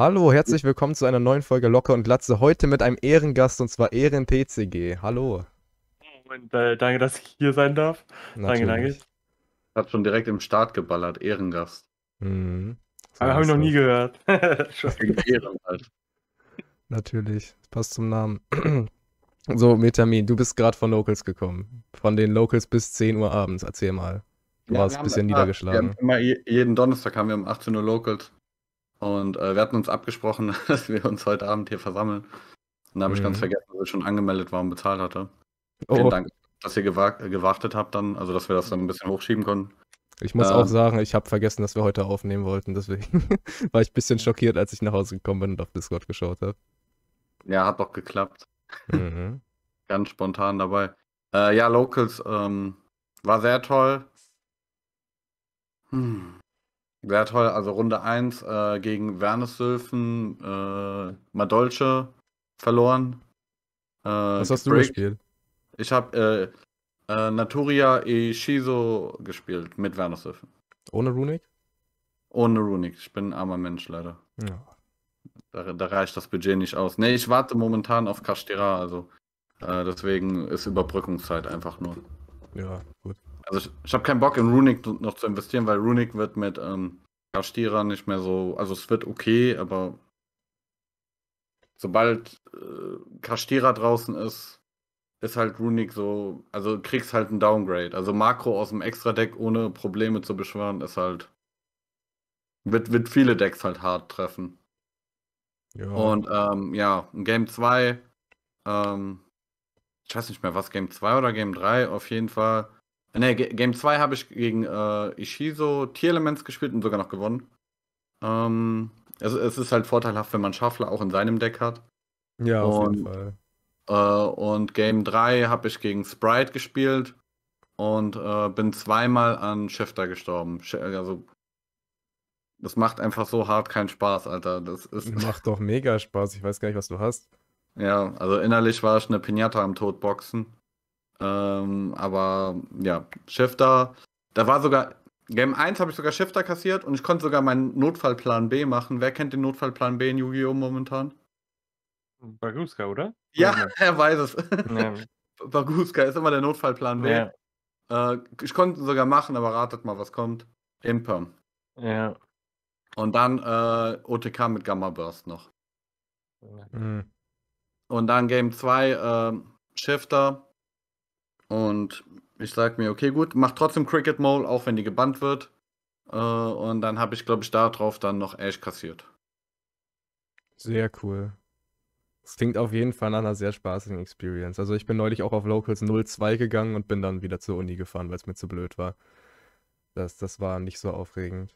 Hallo, herzlich willkommen zu einer neuen Folge Locker und Glatze. Heute mit einem Ehrengast und zwar Ehren-TCG. Hallo. Und, äh, danke, dass ich hier sein darf. Natürlich. Danke, danke. Hat schon direkt im Start geballert, Ehrengast. Mhm. So Habe ich noch nie gehört. Ehren halt. Natürlich, passt zum Namen. so, Metamin, du bist gerade von Locals gekommen. Von den Locals bis 10 Uhr abends, erzähl mal. Du ja, warst ein bisschen niedergeschlagen. Immer, jeden Donnerstag haben wir um 18 Uhr Locals. Und äh, wir hatten uns abgesprochen, dass wir uns heute Abend hier versammeln. Und da habe mhm. ich ganz mhm. vergessen, dass ich schon angemeldet war und bezahlt hatte. Oh. Vielen Dank, dass ihr äh, gewartet habt dann, also dass wir das dann ein bisschen hochschieben konnten. Ich muss ähm, auch sagen, ich habe vergessen, dass wir heute aufnehmen wollten. Deswegen war ich ein bisschen schockiert, als ich nach Hause gekommen bin und auf Discord geschaut habe. Ja, hat doch geklappt. Mhm. ganz spontan dabei. Äh, ja, Locals ähm, war sehr toll. Hm. Sehr toll, also Runde 1 äh, gegen Wernesülfen, äh, Madolce verloren. Äh, Was hast gebreakt. du gespielt? Ich habe äh, äh, Naturia Ishizo gespielt mit Wernesülfen. Ohne Runic? Ohne Runic, ich bin ein armer Mensch leider. Ja. Da, da, reicht das Budget nicht aus. Ne, ich warte momentan auf Kashtira, also äh, deswegen ist Überbrückungszeit einfach nur. Ja, gut. Also ich, ich habe keinen Bock in Runic noch zu investieren, weil Runic wird mit ähm, Kastira nicht mehr so, also es wird okay, aber sobald äh, Kastira draußen ist, ist halt Runic so, also kriegst halt ein Downgrade. Also Makro aus dem Extra-Deck ohne Probleme zu beschwören, ist halt. Wird, wird viele Decks halt hart treffen. Ja. Und ähm, ja, Game 2, ähm, ich weiß nicht mehr, was Game 2 oder Game 3, auf jeden Fall Ne, Game 2 habe ich gegen äh, Ishizo Tierelements gespielt und sogar noch gewonnen. Ähm, also es ist halt vorteilhaft, wenn man Schaffler auch in seinem Deck hat. Ja, auf und, jeden Fall. Äh, und Game 3 habe ich gegen Sprite gespielt und äh, bin zweimal an Shifter gestorben. also das macht einfach so hart keinen Spaß, Alter. Das ist macht doch mega Spaß. Ich weiß gar nicht, was du hast. Ja, also innerlich war ich eine Pinata am Todboxen. Ähm, aber ja, Schäfter, da war sogar, Game 1 habe ich sogar Schäfter kassiert und ich konnte sogar meinen Notfallplan B machen. Wer kennt den Notfallplan B in Yu-Gi-Oh! momentan? Baguska, oder? Ja, ja, er weiß es. Ja. Baguska ist immer der Notfallplan B. Ja. Äh, ich konnte ihn sogar machen, aber ratet mal, was kommt. Imperm. Ja. Und dann äh, OTK mit Gamma Burst noch. Mhm. Und dann Game 2 äh, Shifter. Und ich sag mir, okay, gut, mach trotzdem Cricket Mole, auch wenn die gebannt wird. Äh, und dann habe ich, glaube ich, darauf dann noch Ash kassiert. Sehr cool. Das klingt auf jeden Fall nach einer sehr spaßigen Experience. Also ich bin neulich auch auf Locals 02 gegangen und bin dann wieder zur Uni gefahren, weil es mir zu blöd war. Das, das war nicht so aufregend.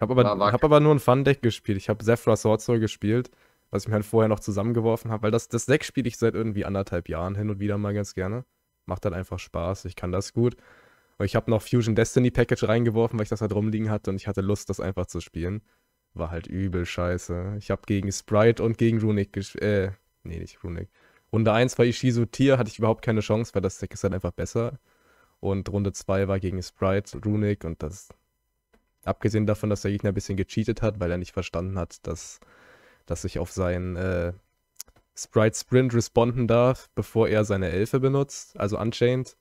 Hab aber, hab aber nur ein Fun-Deck gespielt. Ich habe Zephra Swordsword gespielt, was ich mir halt vorher noch zusammengeworfen habe, weil das, das Deck spiele ich seit irgendwie anderthalb Jahren hin und wieder mal ganz gerne macht dann halt einfach Spaß. Ich kann das gut. Und ich habe noch Fusion Destiny Package reingeworfen, weil ich das halt rumliegen hatte und ich hatte Lust, das einfach zu spielen. War halt übel scheiße. Ich habe gegen Sprite und gegen Runic gespielt. Äh, nee, nicht Runic. Runde 1 war Ishizu Tier, hatte ich überhaupt keine Chance, weil das Deck ist halt einfach besser. Und Runde 2 war gegen Sprite, Runic und das. Abgesehen davon, dass der Gegner ein bisschen gecheatet hat, weil er nicht verstanden hat, dass, dass ich auf seinen äh, Sprite Sprint responden darf, bevor er seine Elfe benutzt, also Unchained.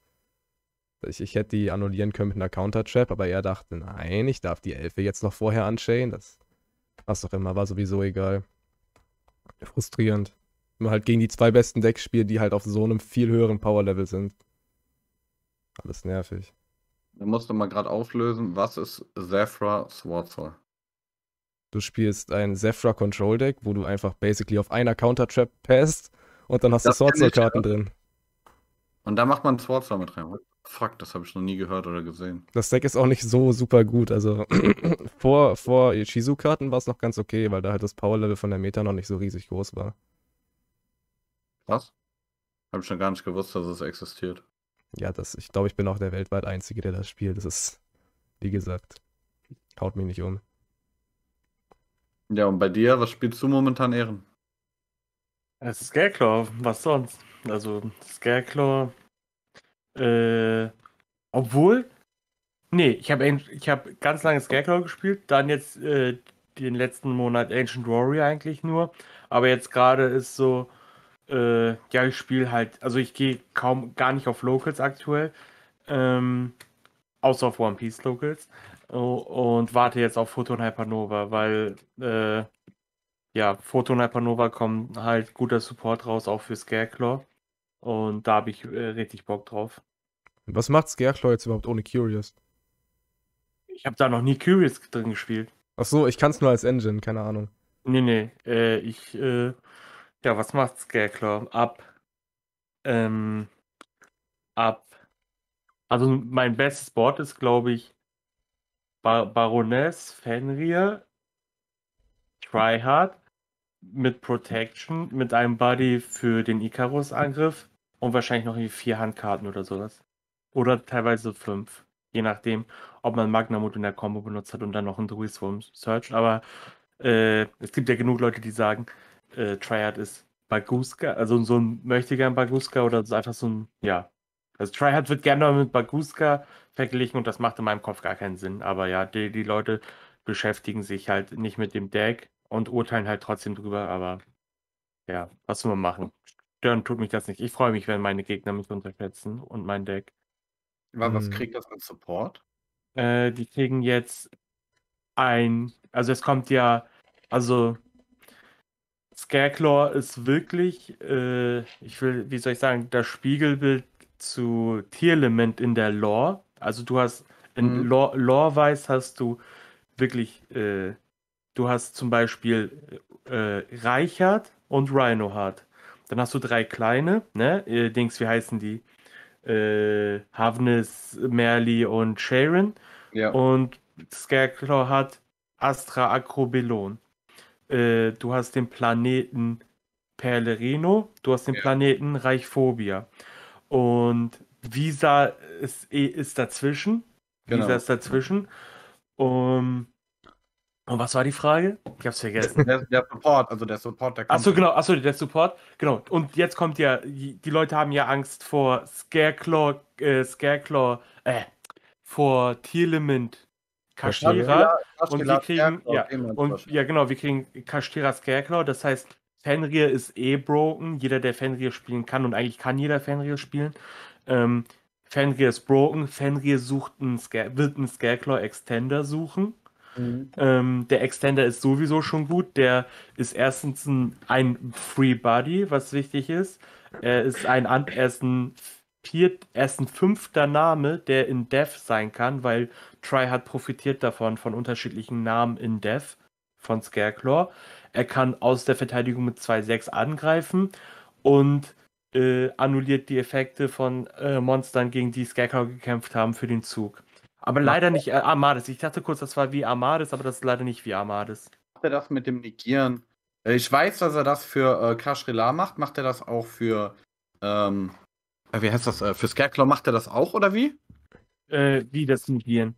Ich, ich hätte die annullieren können mit einer Counter-Trap, aber er dachte, nein, ich darf die Elfe jetzt noch vorher Unchain. Das, was auch immer, war sowieso egal. Frustrierend. Immer halt gegen die zwei besten Decks spielen, die halt auf so einem viel höheren Power-Level sind. Alles nervig. Da musst du mal gerade auflösen, was ist Zephra Swartzel? Du spielst ein Zephyr Control Deck, wo du einfach basically auf einer Counter Trap passt und dann hast das du Swordsaw Karten ja. drin. Und da macht man Swordsaw mit rein. Fuck, das habe ich noch nie gehört oder gesehen. Das Deck ist auch nicht so super gut. Also vor, vor Ishizu-Karten war es noch ganz okay, weil da halt das Power-Level von der Meta noch nicht so riesig groß war. Was? Habe ich schon gar nicht gewusst, dass es existiert. Ja, das, ich glaube, ich bin auch der weltweit Einzige, der das spielt. Das ist, wie gesagt, haut mich nicht um. Ja, und bei dir, was spielst du momentan, Ehren? Es ist äh, Scareclaw, was sonst? Also, Scareclaw. Äh, obwohl. Nee, ich habe ich hab ganz lange Scareclaw gespielt, dann jetzt äh, den letzten Monat Ancient Warrior eigentlich nur. Aber jetzt gerade ist so, äh, ja, ich spiele halt, also ich gehe kaum gar nicht auf Locals aktuell. Ähm, außer auf One Piece Locals und warte jetzt auf Photon Hypernova, weil äh, ja, Photon Hypernova kommt halt guter Support raus, auch für Scareclaw. Und da habe ich äh, richtig Bock drauf. Was macht Scareclaw jetzt überhaupt ohne Curious? Ich habe da noch nie Curious drin gespielt. Ach so, ich kann es nur als Engine, keine Ahnung. Nee, nee, äh, ich, äh, ja, was macht Scareclaw? Ab, ähm, ab, also mein bestes Board ist, glaube ich, Bar Baroness Fenrir, Tryhard mit Protection, mit einem Buddy für den Icarus-Angriff und wahrscheinlich noch irgendwie vier Handkarten oder sowas. Oder teilweise fünf. Je nachdem, ob man Magnamut in der Combo benutzt hat und dann noch einen Druidswurm searched. Aber äh, es gibt ja genug Leute, die sagen, äh, Triad ist Baguska, also so ein möchtegern Baguska oder einfach so ein, ja, also Tryhard wird gerne mit Baguska verglichen und das macht in meinem Kopf gar keinen Sinn. Aber ja, die, die Leute beschäftigen sich halt nicht mit dem Deck und urteilen halt trotzdem drüber. Aber ja, was soll man machen? Stören tut mich das nicht. Ich freue mich, wenn meine Gegner mich unterschätzen und mein Deck. Aber was hm. kriegt das als Support? Äh, die kriegen jetzt ein, also es kommt ja, also Scareclaw ist wirklich, äh, ich will, wie soll ich sagen, das Spiegelbild zu Tierlement in der Lore. Also du hast in mhm. Lore, weiß hast du wirklich, äh, du hast zum Beispiel äh, Reichard und Rhinohard. Dann hast du drei kleine, ne? Äh, Dings, wie heißen die? Äh, Havnes, Merli und Sharon. Ja. Und Scarecrow hat Astra Acrobelon. Äh, du hast den Planeten Perlerino, du hast den ja. Planeten Reichphobia und Visa ist, ist dazwischen. Genau. Visa ist dazwischen. Um, und was war die Frage? Ich hab's vergessen. Der, der Support, also der Support der Achso, genau, achso, der Support, genau. Und jetzt kommt ja, die, Leute haben ja Angst vor Scareclaw, äh, Scareclaw, äh, vor Tierlement Kashtira. Und wir kriegen, Scareclaw, ja, und, ja, genau, wir kriegen Kashtira Scareclaw, das heißt, Fenrir ist eh broken. Jeder, der Fenrir spielen kann, und eigentlich kann jeder Fenrir spielen, ähm, Fenrir ist broken. Fenrir sucht einen wird einen Scareclaw Extender suchen. Mhm. Ähm, der Extender ist sowieso schon gut. Der ist erstens ein, ein Free Buddy, was wichtig ist. Er ist ein, er ist ein, viert, er ist ein fünfter Name, der in Dev sein kann, weil Try hat profitiert davon, von unterschiedlichen Namen in Dev von Scareclaw. Er kann aus der Verteidigung mit 2-6 angreifen und äh, annulliert die Effekte von äh, Monstern, gegen die Scarecrow gekämpft haben, für den Zug. Aber leider nicht äh, Armadis. Ich dachte kurz, das war wie Armadis, aber das ist leider nicht wie Armadis. Macht er das mit dem Negieren? Äh, ich weiß, dass er das für äh, Kashrila macht. Macht er das auch für. Ähm, äh, wie heißt das? Äh, für Scarecrow macht er das auch, oder wie? Äh, wie das Negieren.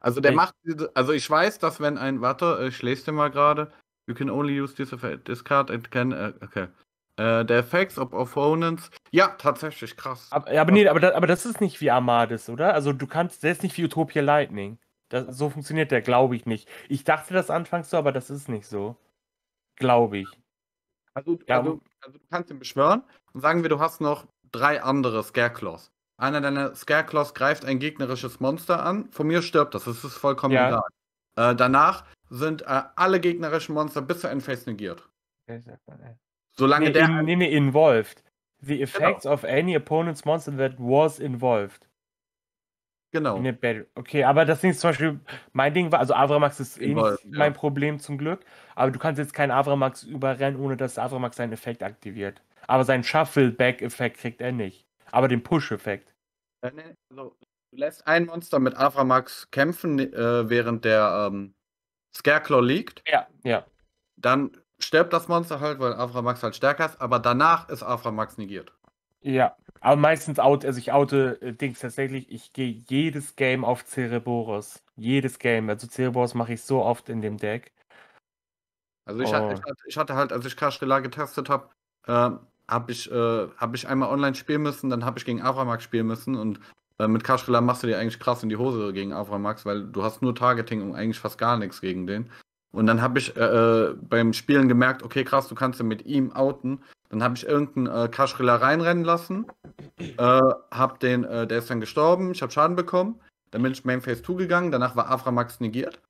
Also der Echt? macht. Also ich weiß, dass wenn ein. Warte, ich lese dir mal gerade. You can only use this, effect, Discard and can. Uh, okay. Uh, äh, the effects of opponents. Ja, tatsächlich, krass. Aber, aber nee, aber das, aber das ist nicht wie Armadis, oder? Also du kannst, der ist nicht wie Utopia Lightning. Das, so funktioniert der, glaube ich nicht. Ich dachte das anfangs so, aber das ist nicht so. Glaube ich. Also, also ja. also, also, du kannst ihn beschwören und sagen wir, du hast noch drei andere Scareclaws. Einer deiner Scareclaws greift ein gegnerisches Monster an. Von mir stirbt das, das ist vollkommen ja. egal. Äh, danach sind äh, alle gegnerischen Monster bis zur Endphase negiert. Solange nee, der. In, nee, nee, involved. The genau. effects genau. of any opponent's monster that was involved. Genau. In okay, aber das Ding ist zum Beispiel, mein Ding war, also Avramax ist involved, eh nicht ja. mein Problem zum Glück, aber du kannst jetzt keinen Avramax überrennen, ohne dass Avramax seinen Effekt aktiviert. Aber seinen Shuffle-Back-Effekt kriegt er nicht. Aber den Push-Effekt. Äh, also, du lässt ein Monster mit Avramax kämpfen, äh, während der ähm, Scareclaw liegt. Ja, ja. Dann stirbt das Monster halt, weil Avramax halt stärker ist, aber danach ist Avramax negiert. Ja, aber meistens out, also ich oute äh, Dings tatsächlich, ich gehe jedes Game auf Cereboros. Jedes Game. Also Cereboros mache ich so oft in dem Deck. Also ich, oh. hatte, ich, hatte, ich, hatte, halt, als ich Kastellar getestet habe, äh, habe ich, äh, hab ich einmal online spielen müssen, dann habe ich gegen Avramax spielen müssen und weil mit Kaschkela machst du dir eigentlich krass in die Hose gegen Avra-Max, weil du hast nur Targeting und eigentlich fast gar nichts gegen den. Und dann habe ich äh, äh, beim Spielen gemerkt, okay, krass, du kannst ja mit ihm outen. Dann habe ich irgendeinen äh, Kaschrilla reinrennen lassen. Äh, hab den, äh, der ist dann gestorben, ich habe Schaden bekommen. Dann bin ich Mainphase 2 gegangen, danach war Aframax negiert.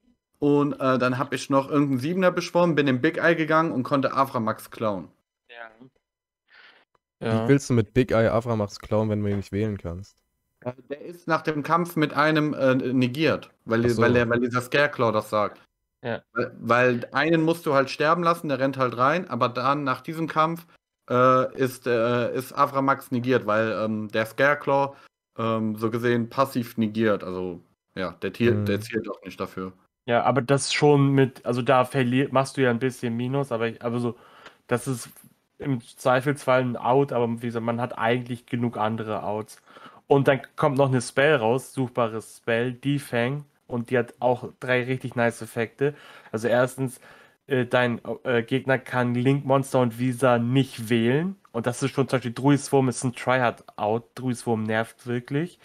Und äh, dann habe ich noch irgendeinen Siebener beschworen, bin in Big Eye gegangen und konnte Aframax klauen. Ja. ja. Wie willst du mit Big Eye Aframax klauen, wenn du ihn nicht wählen kannst? Äh, der ist nach dem Kampf mit einem äh, negiert, weil, so. weil, der, weil dieser Scareclaw das sagt. Ja. Weil, weil, einen musst du halt sterben lassen, der rennt halt rein, aber dann nach diesem Kampf äh, ist, äh, ist Avramax negiert, weil ähm, der Scareclaw ähm, so gesehen passiv negiert. Also ja, der, Tier, mhm. der zielt auch nicht dafür. Ja, aber das schon mit, also da machst du ja ein bisschen Minus, aber, ich, aber so, das ist im Zweifelsfall ein Out, aber wie gesagt, man hat eigentlich genug andere Outs. Und dann kommt noch eine Spell raus, suchbares Spell, Defang. Und die hat auch drei richtig nice Effekte. Also erstens, äh, dein äh, Gegner kann Link, Monster und Visa nicht wählen. Und das ist schon zum Beispiel Druiswurm ist ein Tryhard-Out. Druiswurm nervt wirklich.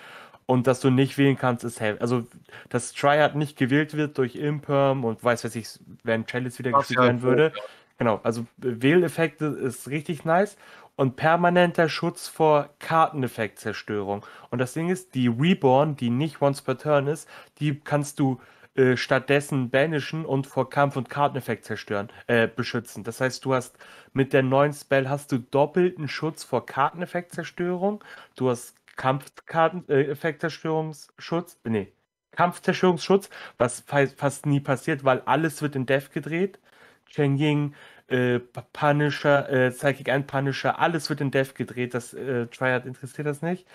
Und dass du nicht wählen kannst, ist hell. Also, dass Tryhard nicht gewählt wird durch Imperm und weiß, was ich, wenn Chalice wieder gespielt werden würde. Genau, also Wähleffekte ist richtig nice und permanenter Schutz vor Karteneffektzerstörung. Und das Ding ist, die Reborn, die nicht once per turn ist, die kannst du äh, stattdessen banishen und vor Kampf- und Karteneffekt zerstören, äh, beschützen. Das heißt, du hast mit der neuen Spell hast du doppelten Schutz vor Karteneffektzerstörung. Du hast Kampfkarteneffektzerstörungsschutz, äh, nee, Kampfzerstörungsschutz, was fast nie passiert, weil alles wird in Dev gedreht. Cheng Ying, äh, Punisher, äh, Psychic and Punisher, alles wird in Death gedreht. Das äh, Triad interessiert das nicht.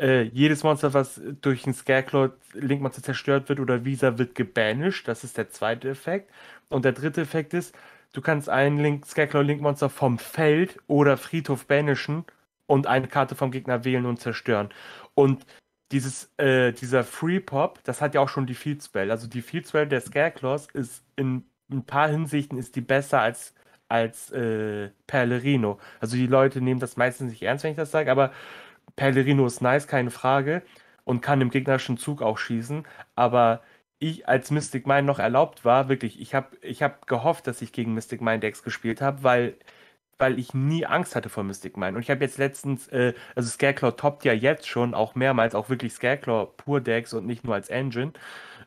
Äh, jedes Monster, was durch einen Scareclaw Link Monster zerstört wird oder Visa, wird gebanished. Das ist der zweite Effekt. Und der dritte Effekt ist, du kannst einen Link, Scareclaw Link Monster vom Feld oder Friedhof banischen und eine Karte vom Gegner wählen und zerstören. Und dieses, äh, dieser Free Pop, das hat ja auch schon die Field Spell. Also die Field Spell der Scareclaws ist in ein paar Hinsichten ist die besser als, als äh, Perlerino. Also die Leute nehmen das meistens nicht ernst, wenn ich das sage, aber Perlerino ist nice, keine Frage. Und kann im gegnerischen Zug auch schießen. Aber ich als Mystic Mind noch erlaubt war, wirklich, ich habe ich hab gehofft, dass ich gegen Mystic Mind Decks gespielt habe, weil, weil ich nie Angst hatte vor Mystic Mind. Und ich habe jetzt letztens, äh, also Scareclaw toppt ja jetzt schon auch mehrmals, auch wirklich Scareclaw pur Decks und nicht nur als Engine.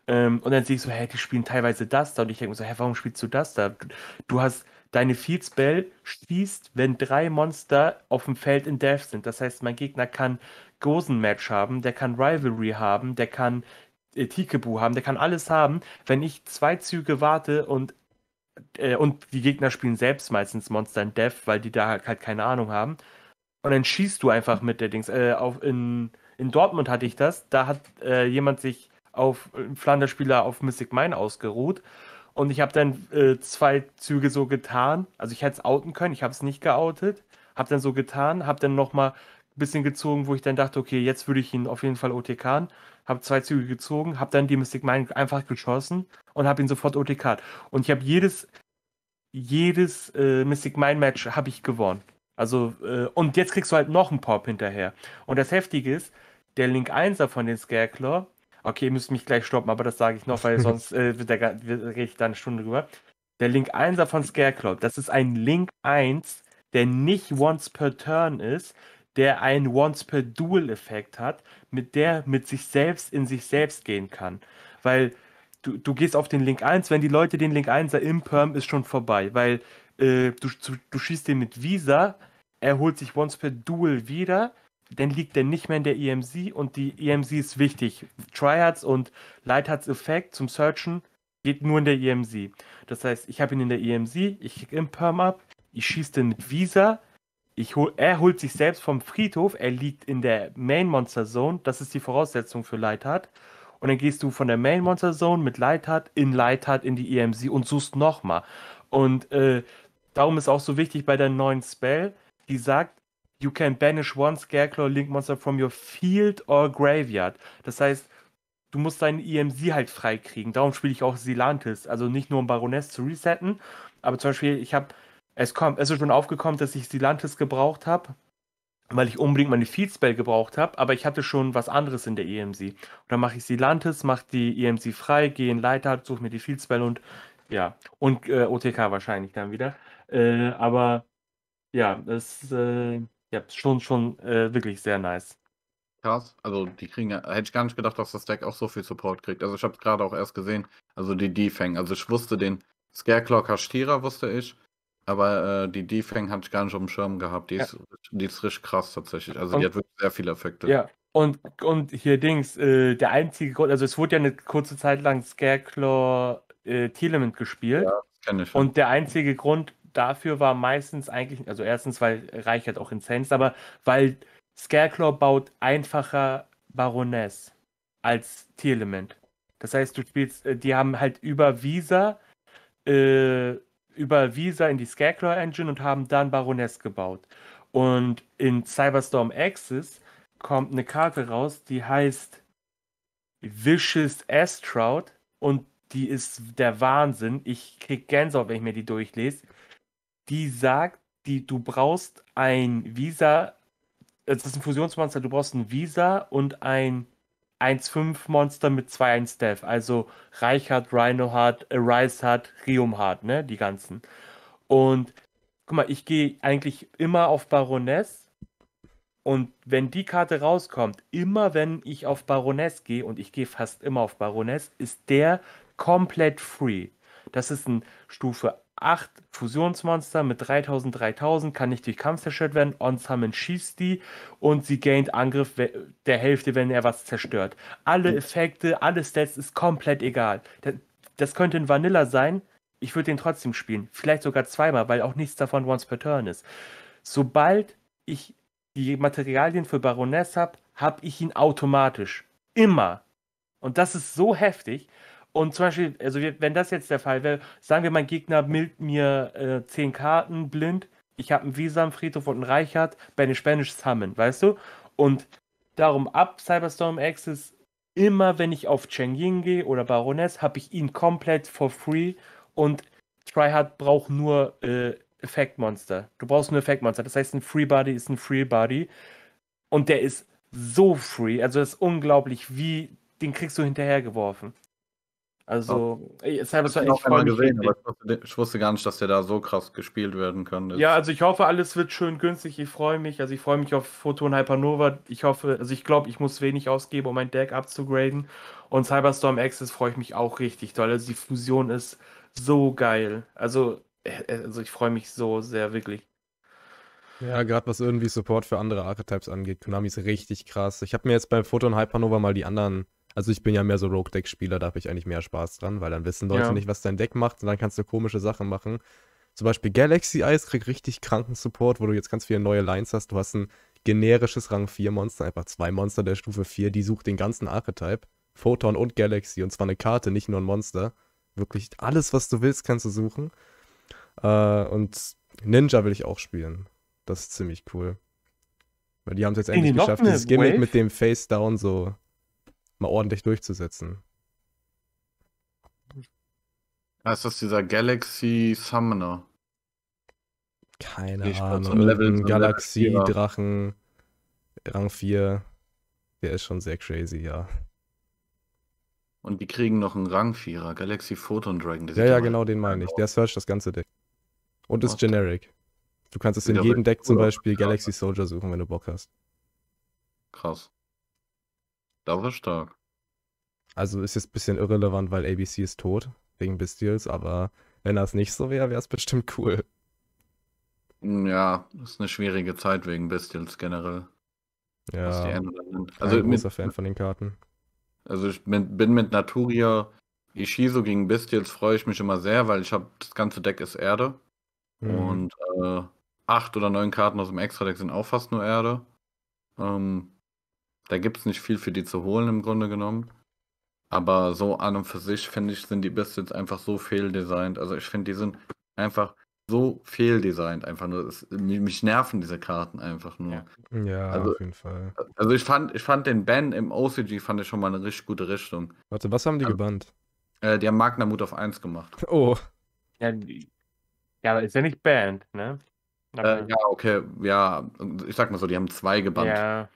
Ähm, und dann sehe ich so, hä, die spielen teilweise das da. Und ich denke mir so, hä, warum spielst du das da? Du, hast deine Field Spell schießt, wenn drei Monster auf dem Feld in Death sind. Das heißt, mein Gegner kann Gosen-Match haben, der kann Rivalry haben, der kann äh, Tikebu haben, der kann alles haben. Wenn ich zwei Züge warte und äh, und die Gegner spielen selbst meistens Monster in Death, weil die da halt keine Ahnung haben. Und dann schießt du einfach mit der Dings. Äh, auf in, in Dortmund hatte ich das. Da hat äh, jemand sich auf Flanderspieler auf Mystic Mine ausgeruht. Und ich habe dann äh, zwei Züge so getan. Also ich hätte es outen können, ich habe es nicht geoutet. Habe dann so getan, habe dann nochmal ein bisschen gezogen, wo ich dann dachte, okay, jetzt würde ich ihn auf jeden Fall OTKen. Habe zwei Züge gezogen, habe dann die Mystic Mine einfach geschossen und habe ihn sofort OTK. Und ich habe jedes, jedes äh, Mystic Mine Match habe ich gewonnen. Also, äh, und jetzt kriegst du halt noch einen Pop hinterher. Und das Heftige ist, der Link 1er von den Scareclaw Okay, ihr müsst mich gleich stoppen, aber das sage ich noch, weil sonst äh, wird der, rede ich da eine Stunde drüber. Der Link 1er von Scarecrow, das ist ein Link 1, der nicht once per turn ist, der einen once per duel Effekt hat, mit der mit sich selbst in sich selbst gehen kann. Weil du, du gehst auf den Link 1, wenn die Leute den Link 1er im Perm ist schon vorbei, weil äh, du, du schießt den mit Visa, er holt sich once per duel wieder dann liegt der nicht mehr in der EMC und die EMC ist wichtig. Triads und Lighthearts Effect zum Searchen geht nur in der EMC. Das heißt, ich habe ihn in der EMC, ich kriege im Perm ab, ich schieße den mit Visa, ich hol, er holt sich selbst vom Friedhof, er liegt in der Main Monster Zone, das ist die Voraussetzung für Lightheart. Und dann gehst du von der Main Monster Zone mit Lightheart in Lightheart in die EMC und suchst nochmal. Und äh, darum ist auch so wichtig bei der neuen Spell, die sagt, You can banish one Scarecrow Link Monster from your field or graveyard. Das heißt, du musst deinen EMC halt freikriegen. Darum spiele ich auch Silantis. Also nicht nur um Baroness zu resetten, aber zum Beispiel, ich habe, es kommt, es ist schon aufgekommen, dass ich Silantis gebraucht habe, weil ich unbedingt meine Field Spell gebraucht habe, aber ich hatte schon was anderes in der EMC. Und dann mache ich Silantis, mache die EMC frei, gehe in Leiter, suche mir die Field Spell und ja. Und äh, OTK wahrscheinlich dann wieder. Äh, aber ja, das. Äh, ja, schon, schon äh, wirklich sehr nice. Krass, also die kriegen ja, hätte ich gar nicht gedacht, dass das Deck auch so viel Support kriegt. Also ich habe es gerade auch erst gesehen, also die Defang. Also ich wusste den Scareclaw Kastira, wusste ich, aber äh, die Defang hatte ich gar nicht auf dem Schirm gehabt. Die, ja. ist, die ist richtig krass tatsächlich. Also und, die hat wirklich sehr viele Effekte. Ja, und, und hier Dings, äh, der einzige Grund, also es wurde ja eine kurze Zeit lang Scareclaw äh, Telement gespielt. Ja, kenne ich. Und der einzige Grund, dafür war meistens eigentlich, also erstens, weil Reichert auch in Saints, aber weil Scareclaw baut einfacher Baroness als Tierelement. Das heißt, du spielst, äh, die haben halt über Visa, äh, über Visa in die Scareclaw Engine und haben dann Baroness gebaut. Und in Cyberstorm Axis kommt eine Karte raus, die heißt Vicious Astroud und die ist der Wahnsinn. Ich krieg Gänsehaut, wenn ich mir die durchlese die sagt, die, du brauchst ein Visa, das ist ein Fusionsmonster, du brauchst ein Visa und ein 1-5-Monster mit 2-1 Death. Also Reichhardt, Rhinohardt, Risehard, Riumhard, ne? Die ganzen. Und guck mal, ich gehe eigentlich immer auf Baroness. Und wenn die Karte rauskommt, immer wenn ich auf Baroness gehe, und ich gehe fast immer auf Baroness, ist der komplett free. Das ist ein Stufe 8 Fusionsmonster mit 3000, 3000, kann nicht durch Kampf zerstört werden. On Summon schießt die und sie gaint Angriff der Hälfte, wenn er was zerstört. Alle Effekte, alle Stats ist komplett egal. Das könnte ein Vanilla sein. Ich würde den trotzdem spielen. Vielleicht sogar zweimal, weil auch nichts davon once per turn ist. Sobald ich die Materialien für Baroness habe, habe ich ihn automatisch. Immer. Und das ist so heftig. Und zum Beispiel, also wenn das jetzt der Fall wäre, sagen wir, mein Gegner mildt mir äh, 10 Karten blind, ich habe einen Visam, Friedhof und einen Reichert, bei den Spanish Summon, weißt du? Und darum ab Cyberstorm Access, immer wenn ich auf Cheng Ying gehe oder Baroness, habe ich ihn komplett for free und Tryhard braucht nur äh, Effektmonster. Du brauchst nur Effektmonster. Das heißt, ein Free Body ist ein Free Body und der ist so free, also das ist unglaublich, wie den kriegst du hinterhergeworfen. Also, ey, es ich echt voll gesehen, aber ich wusste gar nicht, dass der da so krass gespielt werden kann. Ja, also ich hoffe, alles wird schön günstig. Ich freue mich. Also ich freue mich auf Photon Hypernova. Ich hoffe, also ich glaube, ich muss wenig ausgeben, um mein Deck abzugraden. Und Cyberstorm Access freue ich mich auch richtig toll. Also die Fusion ist so geil. Also, äh, äh, also ich freue mich so sehr, wirklich. Ja, gerade was irgendwie Support für andere Archetypes angeht. Konami ist richtig krass. Ich habe mir jetzt bei Photon Hypernova mal die anderen also ich bin ja mehr so Rogue-Deck-Spieler, da habe ich eigentlich mehr Spaß dran, weil dann wissen Leute ja. nicht, was dein Deck macht und dann kannst du komische Sachen machen. Zum Beispiel Galaxy Eyes kriegt richtig kranken Support, wo du jetzt ganz viele neue Lines hast. Du hast ein generisches Rang 4 Monster, einfach zwei Monster der Stufe 4, die sucht den ganzen Archetype. Photon und Galaxy und zwar eine Karte, nicht nur ein Monster. Wirklich alles, was du willst, kannst du suchen. Äh, und Ninja will ich auch spielen. Das ist ziemlich cool. Weil die haben es jetzt endlich geschafft, dieses Gimmick Wave? mit dem Face Down so mal ordentlich durchzusetzen. Heißt das dieser Galaxy Summoner? Keine Ahnung. Level Galaxy Drachen Rang 4. Der ist schon sehr crazy, ja. Und die kriegen noch einen Rang 4er, Galaxy Photon Dragon. Ja, ja, genau, den meine ich. Der searcht das ganze Deck. Und ist generic. Du kannst es in jedem Deck zum Beispiel Galaxy Soldier suchen, wenn du Bock hast. Krass. Das ist stark. Also ist jetzt ein bisschen irrelevant, weil ABC ist tot, wegen Bestials, aber wenn das nicht so wäre, wäre es bestimmt cool. Hm, ja, ist eine schwierige Zeit wegen Bestials generell. Ja, was die ändern. also großer Fan von den Karten. Also ich bin, bin mit Naturia Ishizo gegen Bestials freue ich mich immer sehr, weil ich habe das ganze Deck ist Erde. Mhm. Und äh, acht oder neun Karten aus dem Extra-Deck sind auch fast nur Erde. Ähm, da gibt es nicht viel für die zu holen im Grunde genommen. Aber so an und für sich, finde ich, sind die Bits jetzt einfach so fehldesignt. Also ich finde, die sind einfach so fehldesignt einfach nur. Es, mich, nerven diese Karten einfach nur. Ja, also, auf jeden Fall. Also ich fand, ich fand den Ben im OCG fand ich schon mal eine richtig gute Richtung. Warte, was haben die also, gebannt? Äh, die haben Magnamut auf 1 gemacht. Oh. Ja, ja, aber ist ja nicht banned, ne? Äh, ja, okay, ja, ich sag mal so, die haben zwei gebannt. Ja.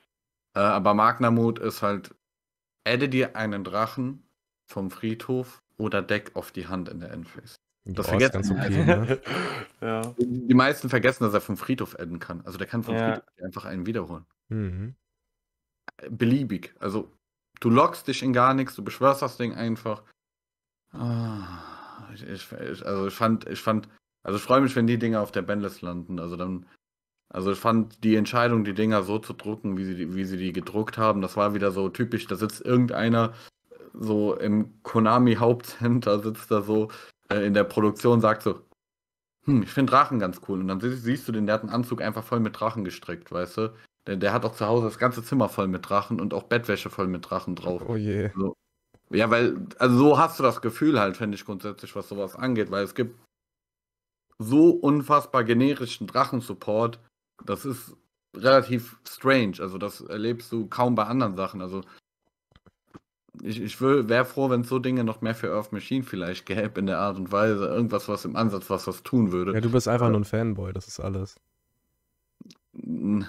Äh, aber Magnamut ist halt, adde dir einen Drachen vom Friedhof oder Deck auf die Hand in der Endphase. Das Boah, vergessen okay, ne? ja. Die meisten vergessen, dass er vom Friedhof adden kann. Also der kann vom ja. Friedhof einfach einen wiederholen. Mhm. Beliebig. Also du lockst dich in gar nichts, du beschwörst das Ding einfach. Ah, ich, ich, also ich fand, ich fand, also ich freue mich, wenn die Dinge auf der Bandlist landen. Also dann also ich fand die Entscheidung, die Dinger so zu drucken, wie sie, wie sie die gedruckt haben, das war wieder so typisch, da sitzt irgendeiner so im Konami-Hauptcenter, sitzt da so äh, in der Produktion, sagt so, hm, ich finde Drachen ganz cool. Und dann siehst, siehst, du den, der hat einen Anzug einfach voll mit Drachen gestrickt, weißt du? Denn der hat auch zu Hause das ganze Zimmer voll mit Drachen und auch Bettwäsche voll mit Drachen drauf. Oh je. So. Ja, weil, also so hast du das Gefühl halt, finde ich grundsätzlich, was sowas angeht, weil es gibt so unfassbar generischen Drachensupport, das ist relativ strange. Also das erlebst du kaum bei anderen Sachen. Also ich, ich wäre froh, wenn es so Dinge noch mehr für Earth Machine vielleicht gäbe in der Art und Weise. Irgendwas, was im Ansatz was was tun würde. Ja, du bist einfach nur ein Fanboy, das ist alles. Nee,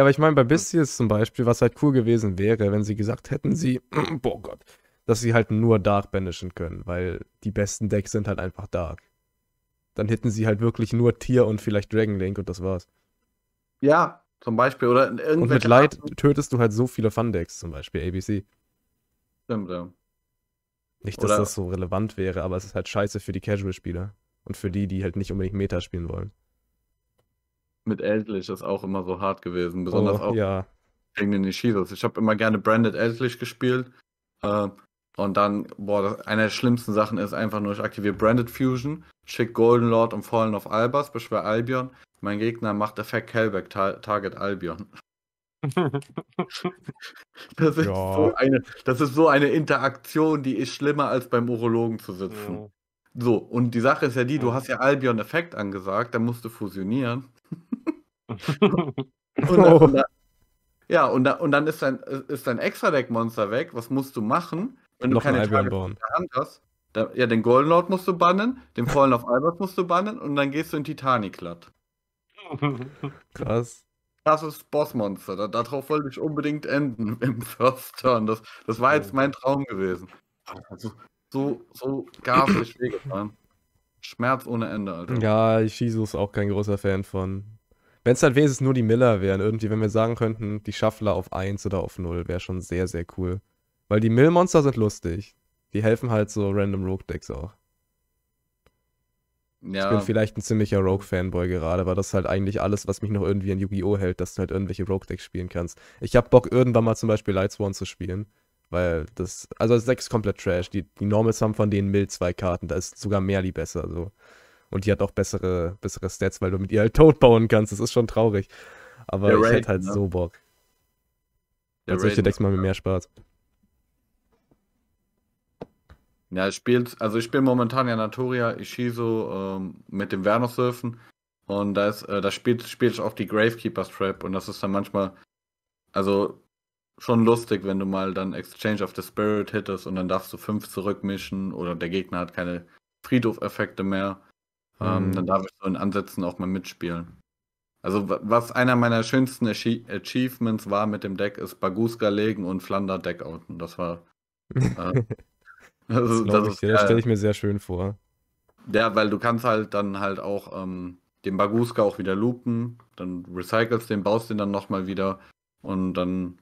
aber ich meine, bei Bisties zum Beispiel, was halt cool gewesen wäre, wenn sie gesagt hätten, sie, boah Gott, dass sie halt nur Dark banishen können, weil die besten Decks sind halt einfach Dark. Dann hätten sie halt wirklich nur Tier und vielleicht Dragon Link und das war's. Ja, zum Beispiel. Oder in Und mit Light Arten. tötest du halt so viele Fun-Decks, zum Beispiel ABC. Stimmt, ja. Nicht, dass oder das so relevant wäre, aber es ist halt scheiße für die Casual-Spieler. Und für die, die halt nicht unbedingt Meta spielen wollen. Mit Eldlich ist auch immer so hart gewesen, besonders oh, auch ja. gegen den Nishidos. Ich habe immer gerne Branded Eldlich gespielt. Äh, und dann, boah, das, eine der schlimmsten Sachen ist einfach nur, ich aktiviere Branded Fusion Schick Golden Lord und Fallen auf Albers, beschwer Albion. Mein Gegner macht Effekt Hellback, ta Target Albion. das, ist ja. so eine, das ist so eine Interaktion, die ist schlimmer als beim Urologen zu sitzen. Ja. So, und die Sache ist ja die, du hast ja Albion-Effekt angesagt, dann musst du fusionieren. und dann, oh. und dann, ja, und, da, und dann ist dein, ist dein Extra-Deck-Monster weg. Was musst du machen, wenn Noch du keine Albion Target in Hand hast? Da, ja, den Golden Lord musst du bannen, den Fallen auf Albert musst du bannen und dann gehst du in Titanic glatt. Krass. Krasses Bossmonster. Da, darauf wollte ich unbedingt enden im First Turn. Das, das war jetzt mein Traum gewesen. Also, so, so gar nicht wehgefahren. Schmerz ohne Ende, Alter. Ja, Shizu ist auch kein großer Fan von. Wenn es halt wenigstens nur die Miller wären, irgendwie, wenn wir sagen könnten, die Schaffler auf 1 oder auf 0, wäre schon sehr, sehr cool. Weil die Millmonster sind lustig. Die helfen halt so random Rogue-Decks auch. Ja. Ich bin vielleicht ein ziemlicher Rogue-Fanboy gerade, weil das ist halt eigentlich alles, was mich noch irgendwie in Yu-Gi-Oh! hält, dass du halt irgendwelche Rogue-Decks spielen kannst. Ich hab Bock, irgendwann mal zum Beispiel Lightsworn zu spielen, weil das, also das Deck ist komplett Trash. Die, die Normals haben von denen mild zwei Karten, da ist sogar Merli besser, so. Und die hat auch bessere, bessere Stats, weil du mit ihr halt Tod bauen kannst, das ist schon traurig. Aber Der ich Raid, hätte halt ne? so Bock. Der Und solche Raid Decks machen mir mehr Spaß. Ja, ich spiele, also ich spiele momentan ja Natoria, Ishizo ähm, mit dem Werner Surfen und da ist, äh, da spielt, spiele ich auch die Gravekeeper's Trap und das ist dann manchmal, also schon lustig, wenn du mal dann Exchange of the Spirit hittest und dann darfst du fünf zurückmischen oder der Gegner hat keine Friedhof-Effekte mehr. Ähm, mhm. Ähm, dann darf ich so in Ansätzen auch mal mitspielen. Also was einer meiner schönsten Achievements war mit dem Deck, ist Baguska legen und Flander Deckouten. Das war äh, also, das, das, das stelle ich mir sehr schön vor. Ja, weil du kannst halt dann halt auch ähm, den Baguska auch wieder loopen, dann recycelst den, baust den dann nochmal wieder und dann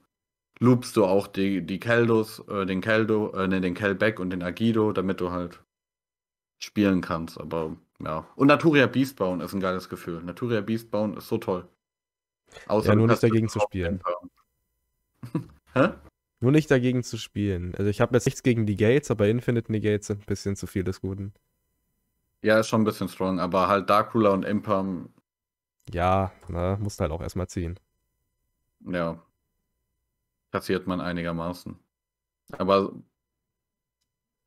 loopst du auch die, die Keldos, äh, den Keldo, äh, den Kelbeck und den Agido, damit du halt spielen kannst, aber ja. Und Naturia Beast bauen ist ein geiles Gefühl. Naturia Beast bauen ist so toll. Außer ja, nur nicht dagegen zu spielen. Hä? Nur nicht dagegen zu spielen. Also ich habe jetzt nichts gegen die Gates, aber Infinite Negates sind ein bisschen zu viel des Guten. Ja, ist schon ein bisschen strong, aber halt Dark Darkruler und Impam. Ja, ne, musst halt auch erstmal ziehen. Ja. Kassiert man einigermaßen. Aber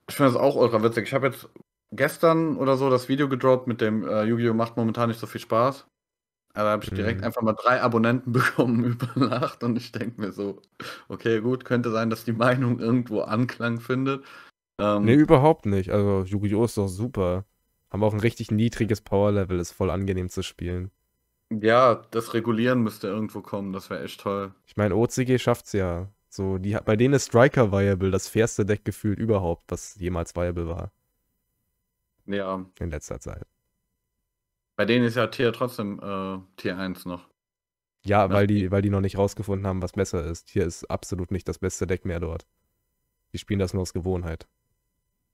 ich finde das auch ultra witzig. Ich habe jetzt gestern oder so das Video gedroppt mit dem äh, Yu-Gi-Oh! macht momentan nicht so viel Spaß. Aber da habe ich direkt mhm. einfach mal drei Abonnenten bekommen über Nacht und ich denke mir so, okay, gut, könnte sein, dass die Meinung irgendwo Anklang findet. Ähm, nee, überhaupt nicht. Also Yu-Gi-Oh! ist doch super. Haben auch ein richtig niedriges Power-Level, ist voll angenehm zu spielen. Ja, das Regulieren müsste irgendwo kommen, das wäre echt toll. Ich meine, OCG schafft's ja. So, die, bei denen ist Striker viable, das fairste Deck gefühlt überhaupt, was jemals viable war. Ja. In letzter Zeit. Bei denen ist ja Tier trotzdem äh, Tier 1 noch. Ja, weil die, weil die noch nicht rausgefunden haben, was besser ist. Hier ist absolut nicht das beste Deck mehr dort. Die spielen das nur aus Gewohnheit.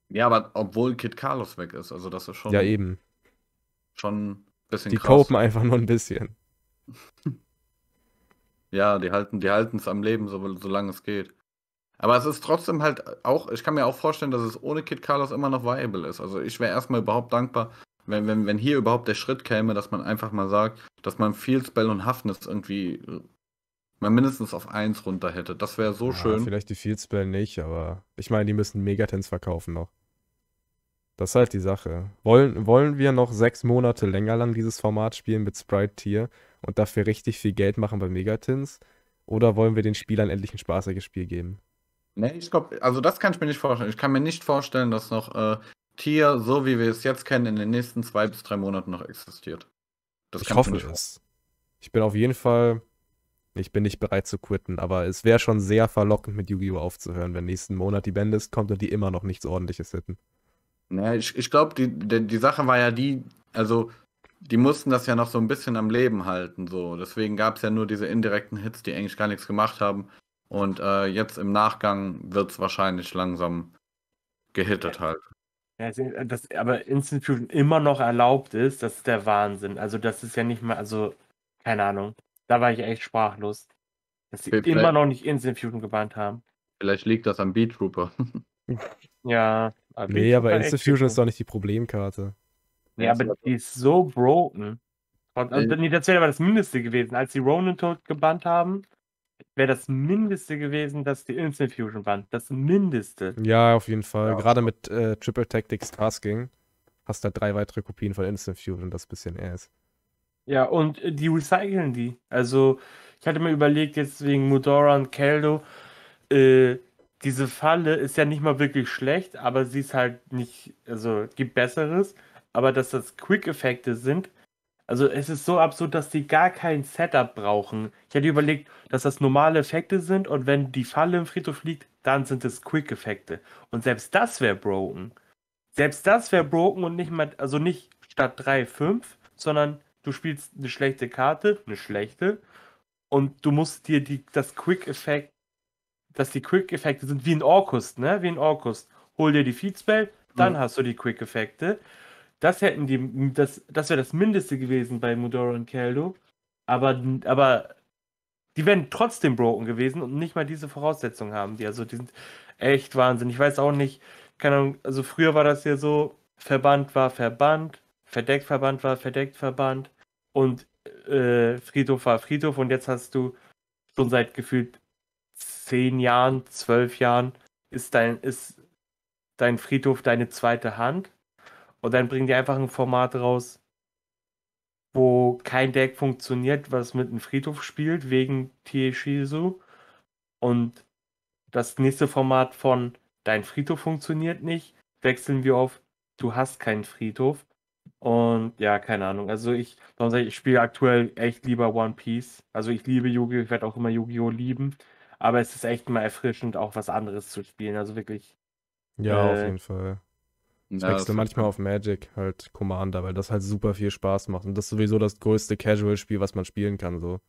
Ja, aber obwohl Kid Carlos weg ist, also das ist schon. Ja, eben. Schon ein bisschen Die krass. einfach nur ein bisschen. ja, die halten die es am Leben, so, solange es geht. Aber es ist trotzdem halt auch, ich kann mir auch vorstellen, dass es ohne Kid Carlos immer noch viable ist. Also ich wäre erstmal überhaupt dankbar, wenn, wenn, wenn hier überhaupt der Schritt käme, dass man einfach mal sagt, dass man Field Spell und Hafnis irgendwie äh, mal mindestens auf 1 runter hätte. Das wäre so ja, schön. Vielleicht die Field Spell nicht, aber ich meine, die müssen Megatens verkaufen noch. Das ist halt die Sache. Wollen, wollen wir noch sechs Monate länger lang dieses Format spielen mit Sprite Tier und dafür richtig viel Geld machen bei Megatins? Oder wollen wir den Spielern endlich ein spaßiges Spiel geben? Nee, ich glaube, also das kann ich mir nicht vorstellen. Ich kann mir nicht vorstellen, dass noch äh, Tier, so wie wir es jetzt kennen, in den nächsten zwei bis drei Monaten noch existiert. Das ich hoffe es. Ich bin auf jeden Fall, ich bin nicht bereit zu quitten, aber es wäre schon sehr verlockend, mit Yu-Gi-Oh! aufzuhören, wenn nächsten Monat die Band ist, kommt und die immer noch nichts ordentliches hätten. Naja, ich, ich glaube, die, die, die Sache war ja die, also die mussten das ja noch so ein bisschen am Leben halten, so. Deswegen gab es ja nur diese indirekten Hits, die eigentlich gar nichts gemacht haben. Und äh, jetzt im Nachgang wird es wahrscheinlich langsam gehittet halt. Ja, äh, dass aber Institution immer noch erlaubt ist, das ist der Wahnsinn. Also das ist ja nicht mehr, also keine Ahnung. Da war ich echt sprachlos, dass sie vielleicht, immer noch nicht Instant Fusion gebannt haben. Vielleicht liegt das am Beat Trooper. ja. Aber nee, Beat aber Fusion ist doch nicht die Problemkarte. Nee, aber die ist so broken. Also, nee, das wäre aber das Mindeste gewesen. Als sie Ronin tot gebannt haben, wäre das Mindeste gewesen, dass die Instant Fusion waren. Das Mindeste. Ja, auf jeden Fall. Ja. Gerade mit äh, Triple Tactics Tasking hast du halt drei weitere Kopien von Instant Fusion, das bisschen ass. Ja, und äh, die recyceln die. Also, ich hatte mir überlegt, jetzt wegen Mudora und Keldo, äh, diese Falle ist ja nicht mal wirklich schlecht, aber sie ist halt nicht, also gibt Besseres. Aber dass das Quick-Effekte sind, also es ist so absurd, dass die gar kein Setup brauchen. Ich hätte überlegt, dass das normale Effekte sind und wenn die Falle im Friedhof liegt, dann sind es Quick-Effekte. Und selbst das wäre broken. Selbst das wäre broken und nicht mal, also nicht statt 3, 5, sondern du spielst eine schlechte Karte, eine schlechte, und du musst dir die, das Quick-Effekt, dass die Quick-Effekte sind wie ein Orkus, ne? Wie ein Orkus. Hol dir die Feedspell, dann mhm. hast du die Quick-Effekte. Das hätten die, das, das wäre das Mindeste gewesen bei Mudora und Keldo. Aber, aber die wären trotzdem broken gewesen und nicht mal diese Voraussetzungen haben die. Also die sind echt Wahnsinn. Ich weiß auch nicht, keine Ahnung, also früher war das ja so, Verband war Verband, Verdeckverband war Verdeckverband und äh, Friedhof war Friedhof und jetzt hast du schon seit gefühlt zehn Jahren, zwölf Jahren ist dein, ist dein Friedhof deine zweite Hand und dann bringen die einfach ein Format raus, wo kein Deck funktioniert, was mit einem Friedhof spielt, wegen Tieshizu. Und das nächste Format von Dein Friedhof funktioniert nicht, wechseln wir auf Du hast keinen Friedhof. Und ja, keine Ahnung. Also ich, ich, ich spiele aktuell echt lieber One Piece. Also ich liebe Yu-Gi-Oh! Ich werde auch immer Yu-Gi-Oh! lieben. Aber es ist echt mal erfrischend, auch was anderes zu spielen. Also wirklich. Ja, äh, auf jeden Fall. Ich ja, wechsle manchmal auf Magic halt Commander, weil das halt super viel Spaß macht. Und das ist sowieso das größte Casual-Spiel, was man spielen kann, so.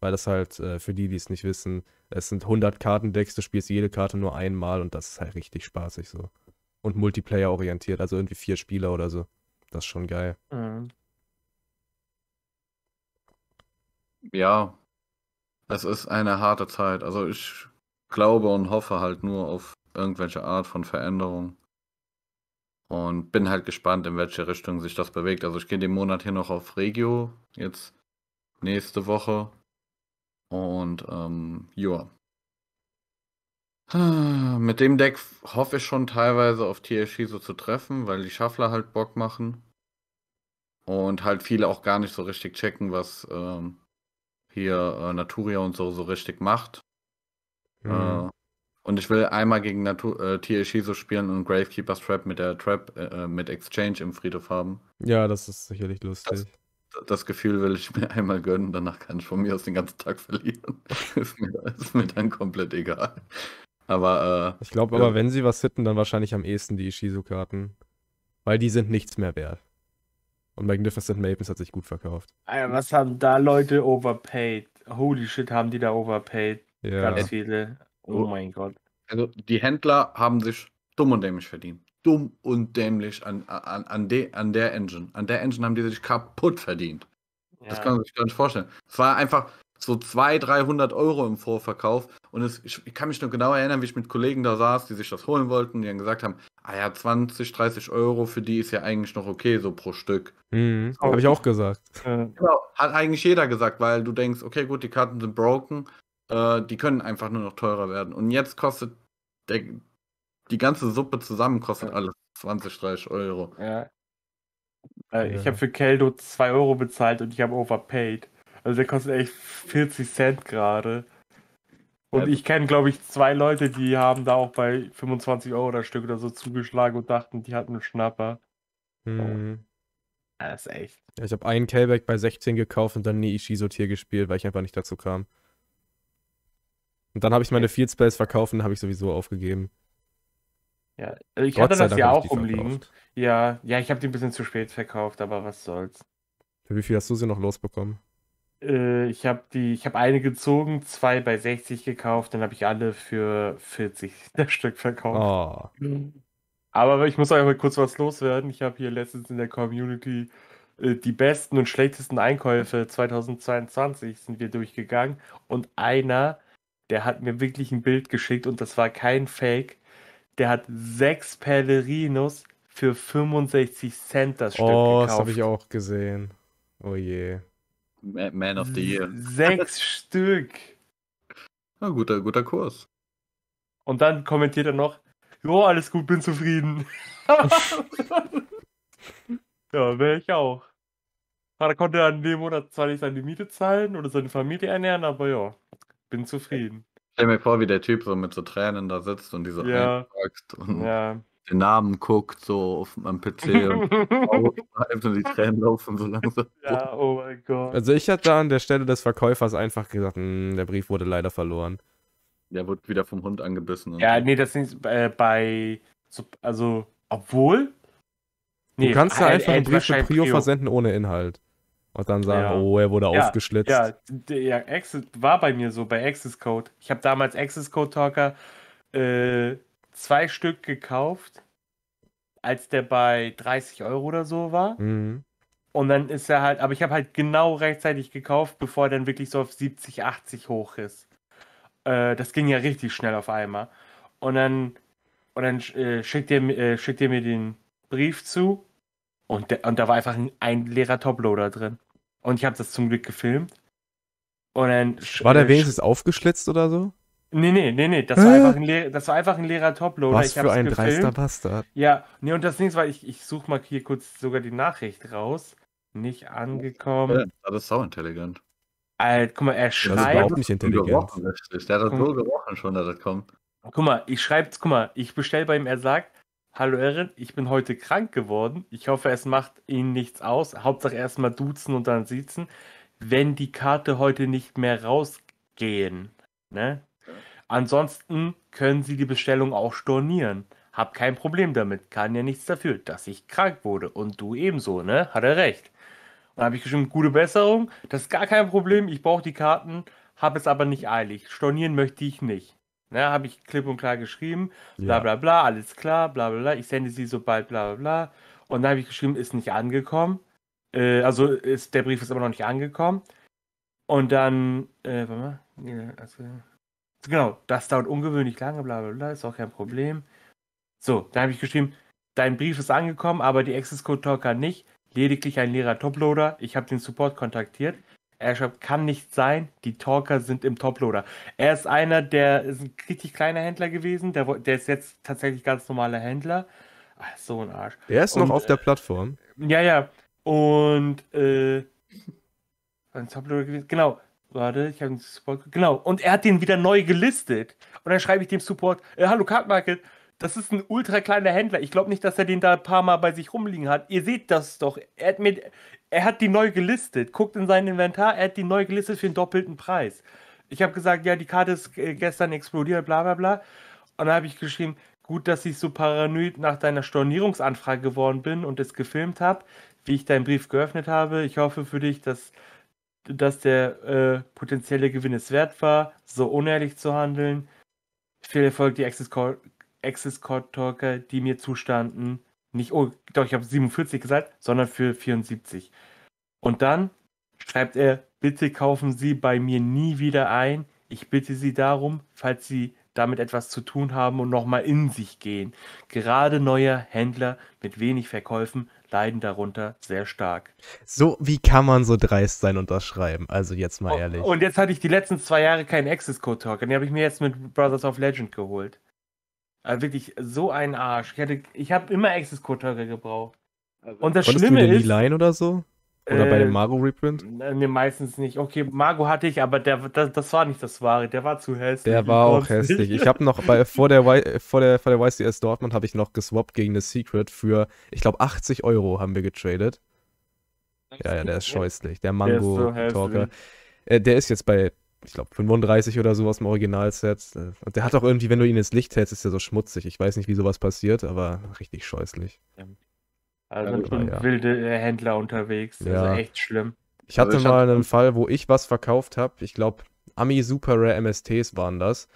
Weil das halt, äh, für die, die es nicht wissen, es sind 100 Kartendecks, du spielst jede Karte nur einmal und das ist halt richtig spaßig so. Und Multiplayer-orientiert, also irgendwie vier Spieler oder so. Das ist schon geil. Mhm. Ja, es ist eine harte Zeit. Also ich glaube und hoffe halt nur auf irgendwelche Art von Veränderung. Und bin halt gespannt, in welche Richtung sich das bewegt. Also ich gehe den Monat hier noch auf Regio, jetzt nächste Woche. Und ähm, ja. Mit dem Deck hoffe ich schon teilweise auf THC so zu treffen, weil die Schaffler halt Bock machen. Und halt viele auch gar nicht so richtig checken, was ähm, hier äh, Naturia und so so richtig macht. Mhm. Äh, und ich will einmal gegen Natu äh, Tieshiso spielen und Gravekeeper's Trap mit der Trap äh, äh, mit Exchange im Friedhof haben. Ja, das ist sicherlich lustig. Das, das, Gefühl will ich mir einmal gönnen, danach kann ich von mir aus den ganzen Tag verlieren. ist, mir, ist, mir, dann komplett egal. Aber äh, Ich glaube ja. aber, wenn sie was hitten, dann wahrscheinlich am ehesten die Ishizu-Karten. Weil die sind nichts mehr wert. Und Magnificent Maples hat sich gut verkauft. Alter, was haben da Leute overpaid? Holy shit, haben die da overpaid. Ja. Ganz viele. Oh mein Gott. Also die Händler haben sich dumm und dämlich verdient. Dumm und dämlich an, an, an, de, an der Engine. An der Engine haben die sich kaputt verdient. Ja. Das kann man sich gar nicht vorstellen. Es war einfach so 200, 300 Euro im Vorverkauf. Und es, ich, ich, kann mich nur genau erinnern, wie ich mit Kollegen da saß, die sich das holen wollten, die dann gesagt haben, ah ja, 20, 30 Euro für die ist ja eigentlich noch okay, so pro Stück. Mhm, so, Habe ich auch gesagt. Genau, hat eigentlich jeder gesagt, weil du denkst, okay, gut, die Karten sind broken, äh, die können einfach nur noch teurer werden. Und jetzt kostet der, die ganze Suppe zusammen kostet ja. alles 20, 30 Euro. Ja. Äh, ja. Ich habe für Keldo 2 Euro bezahlt und ich habe overpaid. Also der kostet echt 40 Cent gerade. Und ich kenne, glaube ich, zwei Leute, die haben da auch bei 25 Euro das Stück oder so zugeschlagen und dachten, die hatten einen Schnapper. Hm. Das ist echt. Ich habe einen Kellback bei 16 gekauft und dann nie Ishi-Sortier gespielt, weil ich einfach nicht dazu kam. Und dann habe ich meine Field Spells verkauft und habe ich sowieso aufgegeben. Ja, also ich Gott hatte das ja auch umliegen. Ja, ja, ich habe die ein bisschen zu spät verkauft, aber was soll's. Für wie viel hast du sie noch losbekommen? Äh, ich habe die, ich habe eine gezogen, zwei bei 60 gekauft, dann habe ich alle für 40 das Stück verkauft. Oh. Aber ich muss auch mal kurz was loswerden. Ich habe hier letztens in der Community äh, die besten und schlechtesten Einkäufe 2022 sind wir durchgegangen und einer der hat mir wirklich ein Bild geschickt und das war kein Fake. Der hat sechs Pellerinos für 65 Cent das Stück oh, gekauft. Oh, das habe ich auch gesehen. Oh je. Man of the Year. Sechs Stück. Na, guter, guter Kurs. Und dann kommentiert er noch, jo, alles gut, bin zufrieden. ja, wäre ich auch. da konnte er an dem Monat zwar nicht seine Miete zahlen oder seine Familie ernähren, aber ja, bin zufrieden. Stell mir vor, wie der Typ so mit so Tränen da sitzt und die so ja. und ja. den Namen guckt, so auf meinem PC und, und die Tränen laufen so langsam. Ja, oh mein Gott. Also ich hatte da an der Stelle des Verkäufers einfach gesagt, hm, der Brief wurde leider verloren. Der wurde wieder vom Hund angebissen. Ja, nee, das ist äh, bei, also, obwohl... Nee, du kannst ja einfach einen Brief für Prio versenden ohne Inhalt. Und dann sagen, ja. oh, er wurde ja, aufgeschlitzt. Ja, ja Access war bei mir so, bei Access Code. Ich habe damals Access Code Talker äh, zwei Stück gekauft, als der bei 30 Euro oder so war. Mhm. Und dann ist er halt, aber ich habe halt genau rechtzeitig gekauft, bevor er dann wirklich so auf 70, 80 hoch ist. Äh, das ging ja richtig schnell auf einmal. Und dann, und dann äh, schickt, er, äh, schickt er mir den Brief zu und, der, und da war einfach ein, ein leerer Toploader drin. Und ich habe das zum Glück gefilmt. Und dann war der äh, wenigstens aufgeschlitzt oder so? Nee, nee, nee, nee, das war, einfach ein, Le das war einfach ein leerer Toploader. Was ich für ein gefilmt. dreister Bastard. Ja, nee, und das Ding war, ich, ich suche mal hier kurz sogar die Nachricht raus. Nicht angekommen. Ja, das ist sau intelligent. Alter, guck mal, er schreibt. Das ist überhaupt nicht intelligent. Der hat das nur gerochen schon, dass das kommt. Guck mal, ich schreibe, guck mal, ich bestell bei ihm, er sagt, Hallo Erin, ich bin heute krank geworden. Ich hoffe, es macht Ihnen nichts aus. Hauptsache erstmal duzen und dann sitzen. Wenn die Karte heute nicht mehr rausgehen. Ne? Ansonsten können Sie die Bestellung auch stornieren. Hab kein Problem damit. Kann ja nichts dafür, dass ich krank wurde. Und du ebenso, ne? Hat er recht. dann habe ich geschrieben, gute Besserung. Das ist gar kein Problem. Ich brauche die Karten, habe es aber nicht eilig. Stornieren möchte ich nicht. Ne, habe ich klipp und klar geschrieben, bla bla bla, alles klar, bla bla bla, ich sende sie sobald, bla bla bla. Und dann habe ich geschrieben, ist nicht angekommen. Äh, also ist, der Brief ist aber noch nicht angekommen. Und dann, äh, warte mal, also, genau, das dauert ungewöhnlich lange, bla bla bla, ist auch kein Problem. So, dann habe ich geschrieben, dein Brief ist angekommen, aber die Access Code Talker nicht, lediglich ein leerer Toploader. Ich habe den Support kontaktiert. Ashraf kann nicht sein, die Talker sind im Toploader. Er ist einer, der ist ein richtig kleiner Händler gewesen, der, der ist jetzt tatsächlich ganz normaler Händler. Ach, so ein Arsch. Der ist und, noch auf der äh, Plattform. Äh, ja, ja. Und äh, ein Toploader gewesen. Genau. Warte, ich habe einen Support. Genau. Und er hat den wieder neu gelistet. Und dann schreibe ich dem Support: äh, Hallo Card Market, das ist ein ultra kleiner Händler. Ich glaube nicht, dass er den da ein paar Mal bei sich rumliegen hat. Ihr seht das doch. Er hat mir, er hat die neu gelistet. Guckt in sein Inventar, er hat die neu gelistet für den doppelten Preis. Ich habe gesagt, ja, die Karte ist gestern explodiert, bla bla bla. Und dann habe ich geschrieben, gut, dass ich so paranoid nach deiner Stornierungsanfrage geworden bin und es gefilmt habe, wie ich deinen Brief geöffnet habe. Ich hoffe für dich, dass, dass der äh, potenzielle Gewinn es wert war, so unehrlich zu handeln. Viel Erfolg, die Access Code Talker, die mir zustanden nicht, oh, doch, ich habe 47 gesagt, sondern für 74. Und dann schreibt er, bitte kaufen Sie bei mir nie wieder ein. Ich bitte Sie darum, falls Sie damit etwas zu tun haben und nochmal in sich gehen. Gerade neue Händler mit wenig Verkäufen leiden darunter sehr stark. So, wie kann man so dreist sein und das schreiben? Also jetzt mal oh, ehrlich. Und jetzt hatte ich die letzten zwei Jahre keinen Access Code Talk. Den habe ich mir jetzt mit Brothers of Legend geholt. Also wirklich so ein Arsch. Ich, ich habe immer Access Code Turker gebraucht. Also, und das Schlimme du den ist. Nie oder so? Oder äh, bei dem äh, Margo Reprint? Ne, meistens nicht. Okay, Margo hatte ich, aber der, das, das war nicht das wahre. Der war zu hässlich. Der war auch hässlich. Ich habe noch bei, vor, der, vor, der, vor der YCS Dortmund habe ich noch geswappt gegen das Secret für, ich glaube, 80 Euro haben wir getradet. Ja, ja, der ist scheußlich. Der Mango Talker. Der ist, so äh, der ist jetzt bei ich glaube, 35 oder so sowas im Originalset. Äh, und der hat auch irgendwie, wenn du ihn ins Licht hältst, ist er so schmutzig. Ich weiß nicht, wie sowas passiert, aber richtig scheußlich. Also ja, schon ja. wilde äh, Händler unterwegs. Ja. Also echt schlimm. Ich hatte also ich mal einen Fall, wo ich was verkauft habe. Ich glaube, Ami Super Rare MSTs waren das.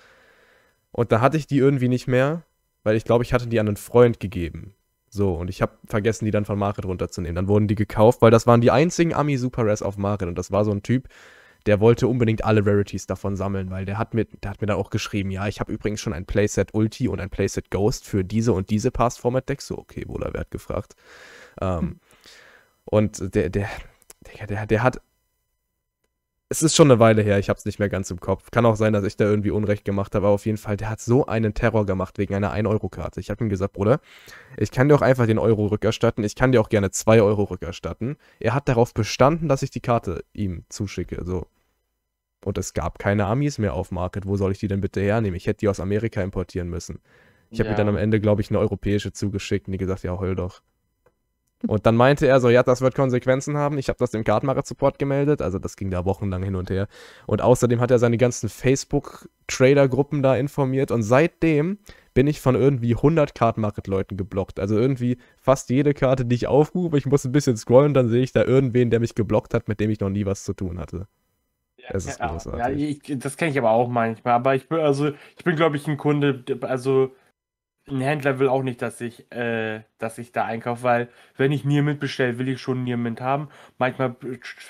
Und da hatte ich die irgendwie nicht mehr, weil ich glaube, ich hatte die an einen Freund gegeben. So, und ich habe vergessen, die dann von Marit runterzunehmen. Dann wurden die gekauft, weil das waren die einzigen Ami Super Rares auf Marit. Und das war so ein Typ, der wollte unbedingt alle Rarities davon sammeln, weil der hat mir, der hat mir dann auch geschrieben, ja, ich habe übrigens schon ein Playset Ulti und ein Playset Ghost für diese und diese past format decks So, okay, wohler wert gefragt. Ähm, und der, der, der, der, der hat es ist schon eine Weile her, ich habe es nicht mehr ganz im Kopf. Kann auch sein, dass ich da irgendwie Unrecht gemacht habe, aber auf jeden Fall, der hat so einen Terror gemacht wegen einer 1-Euro-Karte. Ich habe ihm gesagt, Bruder, ich kann dir auch einfach den Euro rückerstatten, ich kann dir auch gerne 2 Euro rückerstatten. Er hat darauf bestanden, dass ich die Karte ihm zuschicke. So, und es gab keine Amis mehr auf Market. Wo soll ich die denn bitte hernehmen? Ich hätte die aus Amerika importieren müssen. Ich habe ja. mir dann am Ende, glaube ich, eine europäische zugeschickt und die gesagt, ja, heul doch. Und dann meinte er so, ja, das wird Konsequenzen haben. Ich habe das dem Kartenmacher-Support gemeldet. Also das ging da wochenlang hin und her. Und außerdem hat er seine ganzen Facebook-Trader-Gruppen da informiert. Und seitdem bin ich von irgendwie 100 card market leuten geblockt. Also irgendwie fast jede Karte, die ich aufrufe, ich muss ein bisschen scrollen, dann sehe ich da irgendwen, der mich geblockt hat, mit dem ich noch nie was zu tun hatte. Es ist ja, großartig. Ja, ich, das kenne ich aber auch manchmal. Aber ich bin, also, ich bin, glaube ich, ein Kunde, also ein Händler will auch nicht, dass ich, äh, dass ich da einkaufe, weil wenn ich Nier mitbestelle, will ich schon Nier mit haben. Manchmal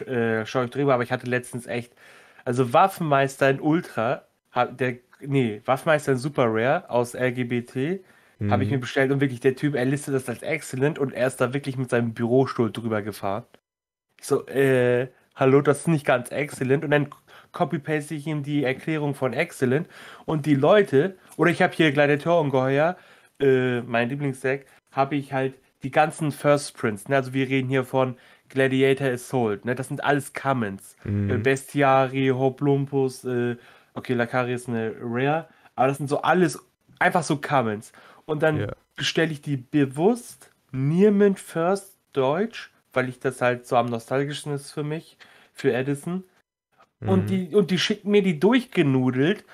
äh, schaue ich drüber, aber ich hatte letztens echt, also Waffenmeister in Ultra, der, nee, Waffenmeister in Super Rare aus LGBT, mhm. habe ich mhm. mir bestellt und wirklich der Typ, er listet das als excellent und er ist da wirklich mit seinem Bürostuhl drüber gefahren. so, äh, hallo, das ist nicht ganz excellent. Und dann copy-paste ich ihm die Erklärung von excellent. Und die Leute, oder ich habe hier Gladiatorungeheuer, äh, mein Lieblingsdeck, habe ich halt die ganzen First Prints. Ne? Also wir reden hier von Gladiator is Sold. Ne? Das sind alles Commons. Mhm. Äh, Bestiari, Hoplumpus, äh, okay, Lakari ist eine Rare. Aber das sind so alles, einfach so Commons. Und dann yeah. bestelle ich die bewusst Nierman First Deutsch weil ich das halt so am nostalgischsten ist für mich, für Edison. Mhm. Und, die, und die schicken mir die durchgenudelt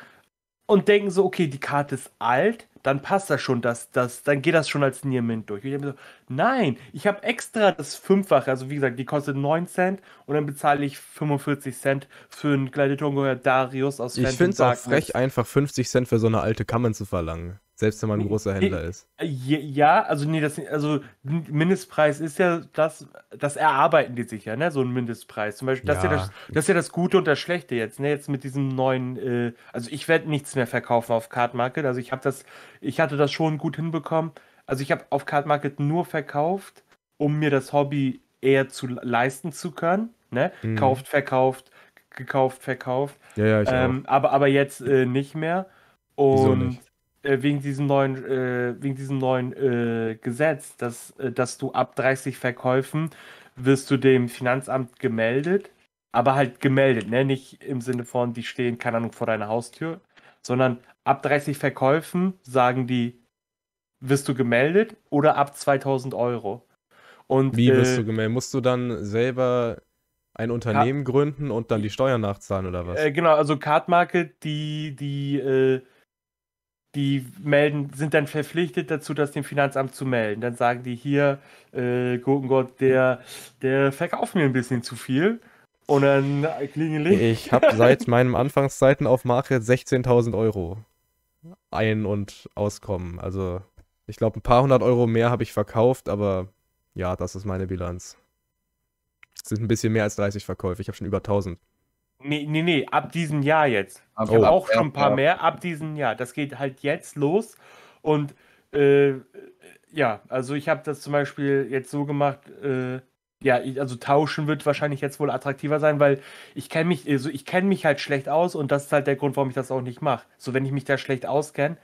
und denken so, okay, die Karte ist alt, dann passt das schon, das, das, dann geht das schon als Near Mint durch. Ich so, nein, ich habe extra das Fünffache, also wie gesagt, die kostet 9 Cent und dann bezahle ich 45 Cent für einen Gladiator Darius aus Ich finde es auch frech, einfach 50 Cent für so eine alte Kammer zu verlangen. Selbst wenn man ein großer Händler ist. Äh, ja, also nee, das, also Mindestpreis ist ja das, das erarbeiten die sich ja, ne? So ein Mindestpreis. Zum Beispiel, das, ja. Ist, ja das, das ist ja das Gute und das Schlechte jetzt, ne? Jetzt mit diesem neuen, äh, also ich werde nichts mehr verkaufen auf Card Market. Also ich habe das, ich hatte das schon gut hinbekommen. Also ich habe auf Card Market nur verkauft, um mir das Hobby eher zu leisten zu können. Ne? Mhm. Kauft, verkauft, gekauft, verkauft. Ja, ja, ich ähm, auch. Aber, aber jetzt äh, nicht mehr. Und Wieso nicht? Äh, wegen diesem neuen, äh, wegen diesem neuen äh, Gesetz, dass, äh, dass du ab 30 Verkäufen wirst du dem Finanzamt gemeldet, aber halt gemeldet, ne? Nicht im Sinne von, die stehen, keine Ahnung, vor deiner Haustür, sondern ab 30 Verkäufen sagen die, wirst du gemeldet oder ab 2000 Euro. Und, Wie wirst äh, du gemeldet? Musst du dann selber ein Unternehmen Car gründen und dann die Steuern nachzahlen oder was? Äh, genau, also Card Market, die, die, die melden, sind dann verpflichtet dazu, das dem Finanzamt zu melden. Dann sagen die hier, äh, Gurkengott, der, der verkauft mir ein bisschen zu viel. Und dann klingelig. Ich habe seit meinem Anfangszeiten auf Market 16.000 Euro ein- und auskommen. Also ich glaube, ein paar hundert Euro mehr habe ich verkauft, aber ja, das ist meine Bilanz. Es sind ein bisschen mehr als 30 Verkäufe. Ich habe schon über 1000. Nee, nee, nee, ab diesem Jahr jetzt. Ah, ab, ich habe auch schon ein paar ja. mehr, ab diesem Jahr. Das geht halt jetzt los. Und äh, ja, also ich habe das zum Beispiel jetzt so gemacht, äh, ja, also tauschen wird wahrscheinlich jetzt wohl attraktiver sein, weil ich kenne mich, also ich kenne mich halt schlecht aus und das ist halt der Grund, warum ich das auch nicht mache. So, wenn ich mich da schlecht auskenne,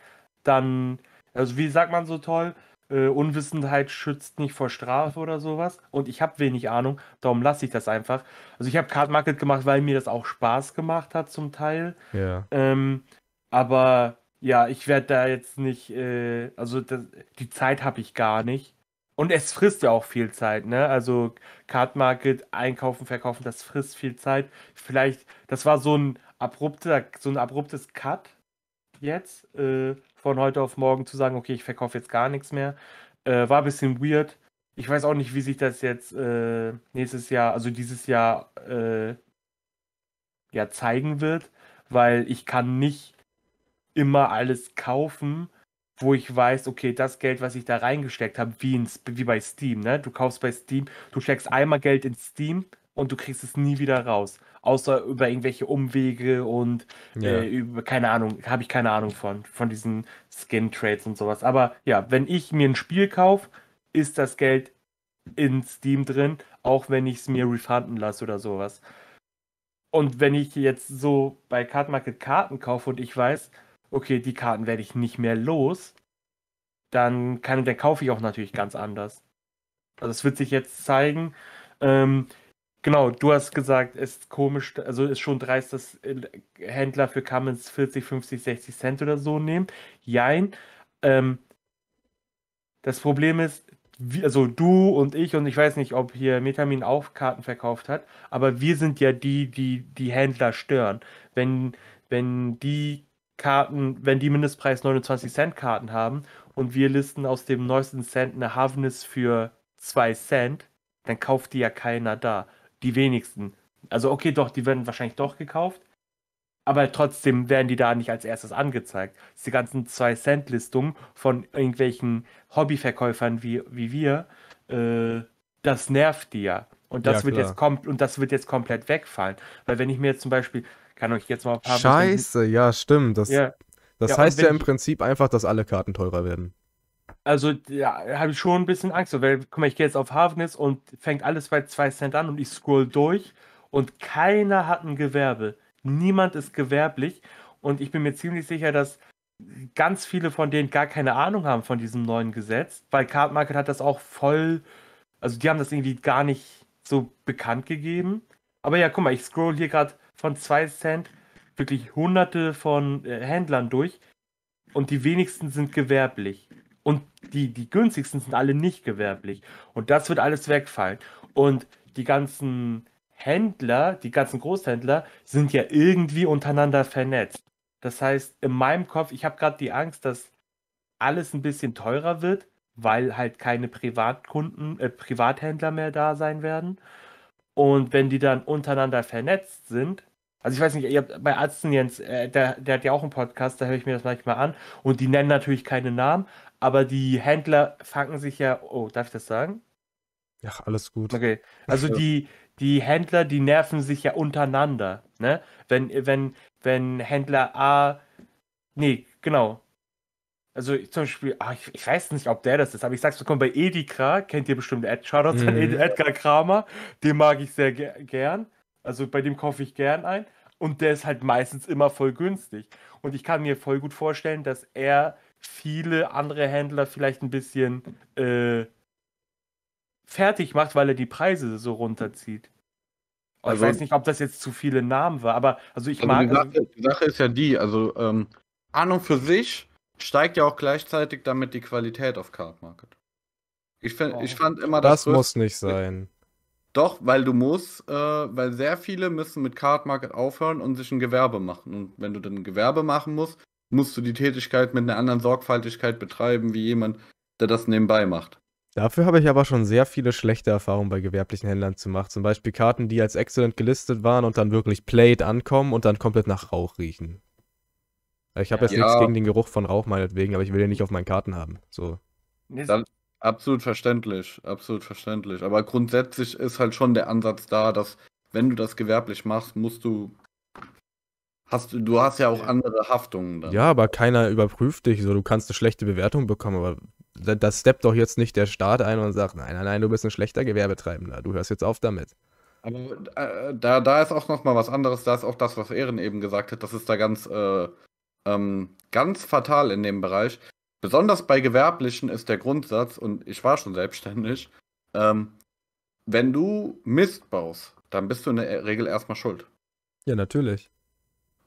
dann, also wie sagt man so toll, äh, Unwissenheit schützt nicht vor Strafe oder sowas. Und ich habe wenig Ahnung, darum lasse ich das einfach. Also ich habe Card Market gemacht, weil mir das auch Spaß gemacht hat zum Teil. Ja. Ähm, aber ja, ich werde da jetzt nicht, äh, also das, die Zeit habe ich gar nicht. Und es frisst ja auch viel Zeit, ne? Also Card Market, einkaufen, verkaufen, das frisst viel Zeit. Vielleicht, das war so ein abrupter, so ein abruptes Cut jetzt. Äh, von heute auf morgen zu sagen, okay, ich verkaufe jetzt gar nichts mehr. Äh, war ein bisschen weird. Ich weiß auch nicht, wie sich das jetzt äh, nächstes Jahr, also dieses Jahr, äh, ja, zeigen wird, weil ich kann nicht immer alles kaufen, wo ich weiß, okay, das Geld, was ich da reingesteckt habe, wie, in, wie bei Steam, ne? Du kaufst bei Steam, du steckst einmal Geld in Steam und du kriegst es nie wieder raus außer über irgendwelche Umwege und ja. äh, über, keine Ahnung, habe ich keine Ahnung von, von diesen Skin-Trades und sowas. Aber ja, wenn ich mir ein Spiel kaufe, ist das Geld in Steam drin, auch wenn ich es mir refunden lasse oder sowas. Und wenn ich jetzt so bei Card Market Karten kaufe und ich weiß, okay, die Karten werde ich nicht mehr los, dann, kann, dann kaufe ich auch natürlich ganz anders. Also es wird sich jetzt zeigen, ähm, Genau, du hast gesagt, es ist komisch, also ist schon dreist, dass äh, Händler für Cummins 40, 50, 60 Cent oder so nehmen. Jein. Ähm, das Problem ist, wir, also du und ich und ich weiß nicht, ob hier Metamin auch Karten verkauft hat, aber wir sind ja die, die die Händler stören. Wenn, wenn die Karten, wenn die Mindestpreis 29 Cent Karten haben und wir listen aus dem neuesten Cent eine Havnis für 2 Cent, dann kauft die ja keiner da die wenigsten. Also okay, doch, die werden wahrscheinlich doch gekauft, aber trotzdem werden die da nicht als erstes angezeigt. Die ganzen 2-Cent-Listungen von irgendwelchen Hobbyverkäufern wie, wie wir, äh, das nervt die ja. Und das, ja, wird jetzt kom und das wird jetzt komplett wegfallen. Weil wenn ich mir jetzt zum Beispiel, kann ich jetzt mal ein paar... Scheiße, ja, stimmt. Das, ja. das ja, heißt ja im Prinzip einfach, dass alle Karten teurer werden also ja, habe ich schon ein bisschen Angst, weil, guck mal, ich gehe jetzt auf Havnis und fängt alles bei 2 Cent an und ich scroll durch und keiner hat ein Gewerbe. Niemand ist gewerblich und ich bin mir ziemlich sicher, dass ganz viele von denen gar keine Ahnung haben von diesem neuen Gesetz, weil Card Market hat das auch voll, also die haben das irgendwie gar nicht so bekannt gegeben. Aber ja, guck mal, ich scroll hier gerade von 2 Cent wirklich hunderte von äh, Händlern durch und die wenigsten sind gewerblich. Und die, die günstigsten sind alle nicht gewerblich. Und das wird alles wegfallen. Und die ganzen Händler, die ganzen Großhändler sind ja irgendwie untereinander vernetzt. Das heißt, in meinem Kopf, ich habe gerade die Angst, dass alles ein bisschen teurer wird, weil halt keine Privatkunden, äh, Privathändler mehr da sein werden. Und wenn die dann untereinander vernetzt sind, also ich weiß nicht, ihr habt bei Arzten Jens, äh, der, der hat ja auch einen Podcast, da höre ich mir das manchmal an. Und die nennen natürlich keine Namen, aber die Händler fangen sich ja, oh, darf ich das sagen? Ja, alles gut. Okay. Also ja. die, die Händler, die nerven sich ja untereinander. Ne? Wenn, wenn, wenn Händler A, nee, genau. Also zum Beispiel, ach, ich, ich, weiß nicht, ob der das ist, aber ich sag's komm, bei Edikra, kennt ihr bestimmt Ed, Shoutouts mhm. an Edgar Kramer, den mag ich sehr ge gern. Also bei dem kaufe ich gern ein. Und der ist halt meistens immer voll günstig. Und ich kann mir voll gut vorstellen, dass er viele andere Händler vielleicht ein bisschen äh, fertig macht, weil er die Preise so runterzieht. Also, ich weiß nicht, ob das jetzt zu viele Namen war, aber also ich also mag. Die also Sache, also, die Sache, ist ja die, also ähm, an für sich steigt ja auch gleichzeitig damit die Qualität auf Card Market. Ich, find, oh. ich fand immer das. Das muss nicht sein. Doch, weil du musst, äh, weil sehr viele müssen mit Card Market aufhören und sich ein Gewerbe machen. Und wenn du dann ein Gewerbe machen musst, musst du die Tätigkeit mit einer anderen Sorgfaltigkeit betreiben, wie jemand, der das nebenbei macht. Dafür habe ich aber schon sehr viele schlechte Erfahrungen bei gewerblichen Händlern gemacht. Zum Beispiel Karten, die als Excellent gelistet waren und dann wirklich Played ankommen und dann komplett nach Rauch riechen. Ich habe jetzt ja. nichts gegen den Geruch von Rauch meinetwegen, aber ich will den nicht auf meinen Karten haben. So. Dann, Absolut verständlich, absolut verständlich. Aber grundsätzlich ist halt schon der Ansatz da, dass wenn du das gewerblich machst, musst du hast du, hast ja auch andere Haftungen. Dann. Ja, aber keiner überprüft dich. So, du kannst eine schlechte Bewertung bekommen, aber da, da steppt doch jetzt nicht der Staat ein und sagt, nein, nein, nein, du bist ein schlechter Gewerbetreibender, du hörst jetzt auf damit. Aber äh, da, da ist auch noch mal was anderes. Da ist auch das, was Ehren eben gesagt hat. Das ist da ganz, äh, ähm, ganz fatal in dem Bereich besonders bei Gewerblichen ist der Grundsatz, und ich war schon selbstständig, ähm, wenn du Mist baust, dann bist du in der Regel erstmal schuld. Ja, natürlich.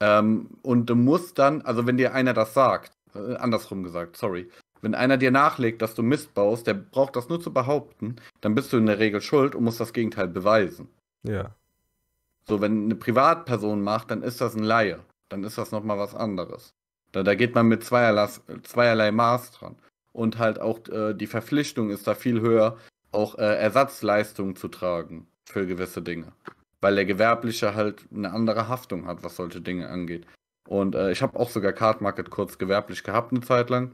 Ähm, und du musst dann, also wenn dir einer das sagt, äh, andersrum gesagt, sorry, wenn einer dir nachlegt, dass du Mist baust, der braucht das nur zu behaupten, dann bist du in der Regel schuld und musst das Gegenteil beweisen. Ja. So, wenn eine Privatperson macht, dann ist das ein Laie. Dann ist das nochmal was anderes. Da, da geht man mit zweierlei, zweierlei Maß dran. Und halt auch äh, die Verpflichtung ist da viel höher, auch äh, Ersatzleistungen zu tragen für gewisse Dinge. Weil der Gewerbliche halt eine andere Haftung hat, was solche Dinge angeht. Und äh, ich habe auch sogar Card Market kurz gewerblich gehabt eine Zeit lang.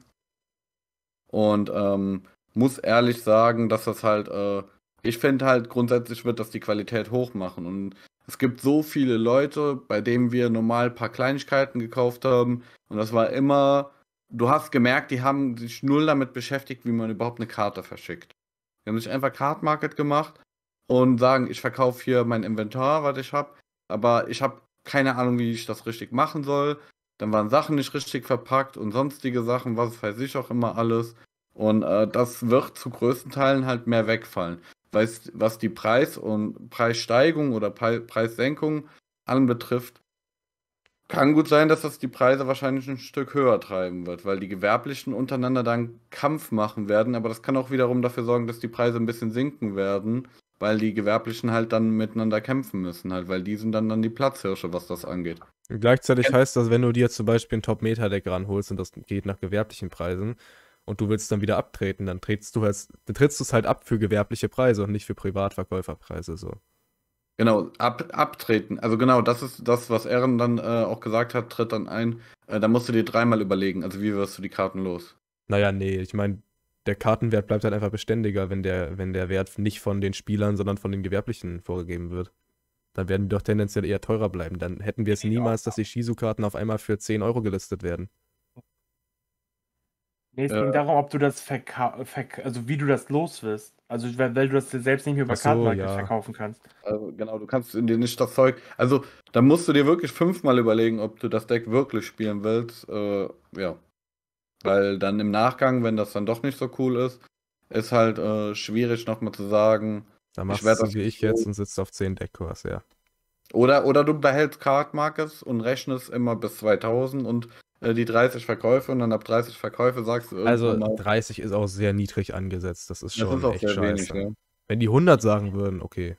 Und ähm, muss ehrlich sagen, dass das halt, äh, ich finde halt grundsätzlich wird das die Qualität hoch machen. Und es gibt so viele Leute, bei denen wir normal ein paar Kleinigkeiten gekauft haben. Und das war immer, du hast gemerkt, die haben sich null damit beschäftigt, wie man überhaupt eine Karte verschickt. Die haben sich einfach Card Market gemacht und sagen, ich verkaufe hier mein Inventar, was ich habe, aber ich habe keine Ahnung, wie ich das richtig machen soll. Dann waren Sachen nicht richtig verpackt und sonstige Sachen, was weiß ich auch immer alles. Und äh, das wird zu größten Teilen halt mehr wegfallen was, was die Preis- und Preissteigerung oder Pre Preissenkung anbetrifft, kann gut sein, dass das die Preise wahrscheinlich ein Stück höher treiben wird, weil die Gewerblichen untereinander dann Kampf machen werden, aber das kann auch wiederum dafür sorgen, dass die Preise ein bisschen sinken werden, weil die Gewerblichen halt dann miteinander kämpfen müssen, halt, weil die sind dann, dann die Platzhirsche, was das angeht. Gleichzeitig heißt das, wenn du dir zum Beispiel ein top meter deck ranholst und das geht nach gewerblichen Preisen, und du willst dann wieder abtreten, dann trittst du es, dann trittst du es halt ab für gewerbliche Preise und nicht für Privatverkäuferpreise so. Genau, ab, abtreten. Also genau, das ist das, was Aaron dann äh, auch gesagt hat, tritt dann ein. Äh, da musst du dir dreimal überlegen, also wie wirst du die Karten los? Naja, nee, ich meine, der Kartenwert bleibt halt einfach beständiger, wenn der, wenn der Wert nicht von den Spielern, sondern von den Gewerblichen vorgegeben wird. Dann werden die doch tendenziell eher teurer bleiben. Dann hätten wir es niemals, dass die Shizu-Karten auf einmal für 10 Euro gelistet werden. Nee, es äh, ging darum, ob du das verkau verk also wie du das los wirst. Also weil, du das dir selbst nicht mehr über so, Kartenmarkt ja. verkaufen kannst. Also, genau, du kannst in dir nicht das Zeug. Also da musst du dir wirklich fünfmal überlegen, ob du das Deck wirklich spielen willst. Äh, ja. Weil dann im Nachgang, wenn das dann doch nicht so cool ist, ist halt äh, schwierig nochmal zu sagen. Da machst ich du wie ich jetzt und sitzt auf 10 Deckkurs, ja. Oder, oder du behältst Card Markets und rechnest immer bis 2000 und äh, die 30 Verkäufe und dann ab 30 Verkäufe sagst du Also mal, 30 ist auch sehr niedrig angesetzt. Das ist schon das ist echt scheiße. Wenig, ne? Wenn die 100 sagen würden, okay.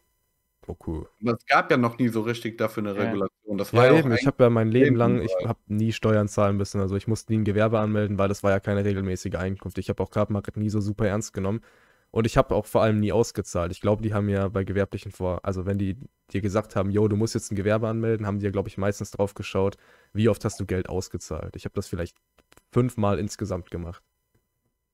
Oh cool. Aber es gab ja noch nie so richtig dafür eine ja. Regulation. Das ja, war eben. Ich habe ja mein Leben lang, ich habe nie Steuern zahlen müssen. Also ich musste nie ein Gewerbe anmelden, weil das war ja keine regelmäßige Einkunft. Ich habe auch Kartenmarket nie so super ernst genommen. Und ich habe auch vor allem nie ausgezahlt. Ich glaube, die haben ja bei gewerblichen vor, also wenn die dir gesagt haben, yo, du musst jetzt ein Gewerbe anmelden, haben die ja, glaube ich, meistens drauf geschaut, wie oft hast du Geld ausgezahlt. Ich habe das vielleicht fünfmal insgesamt gemacht.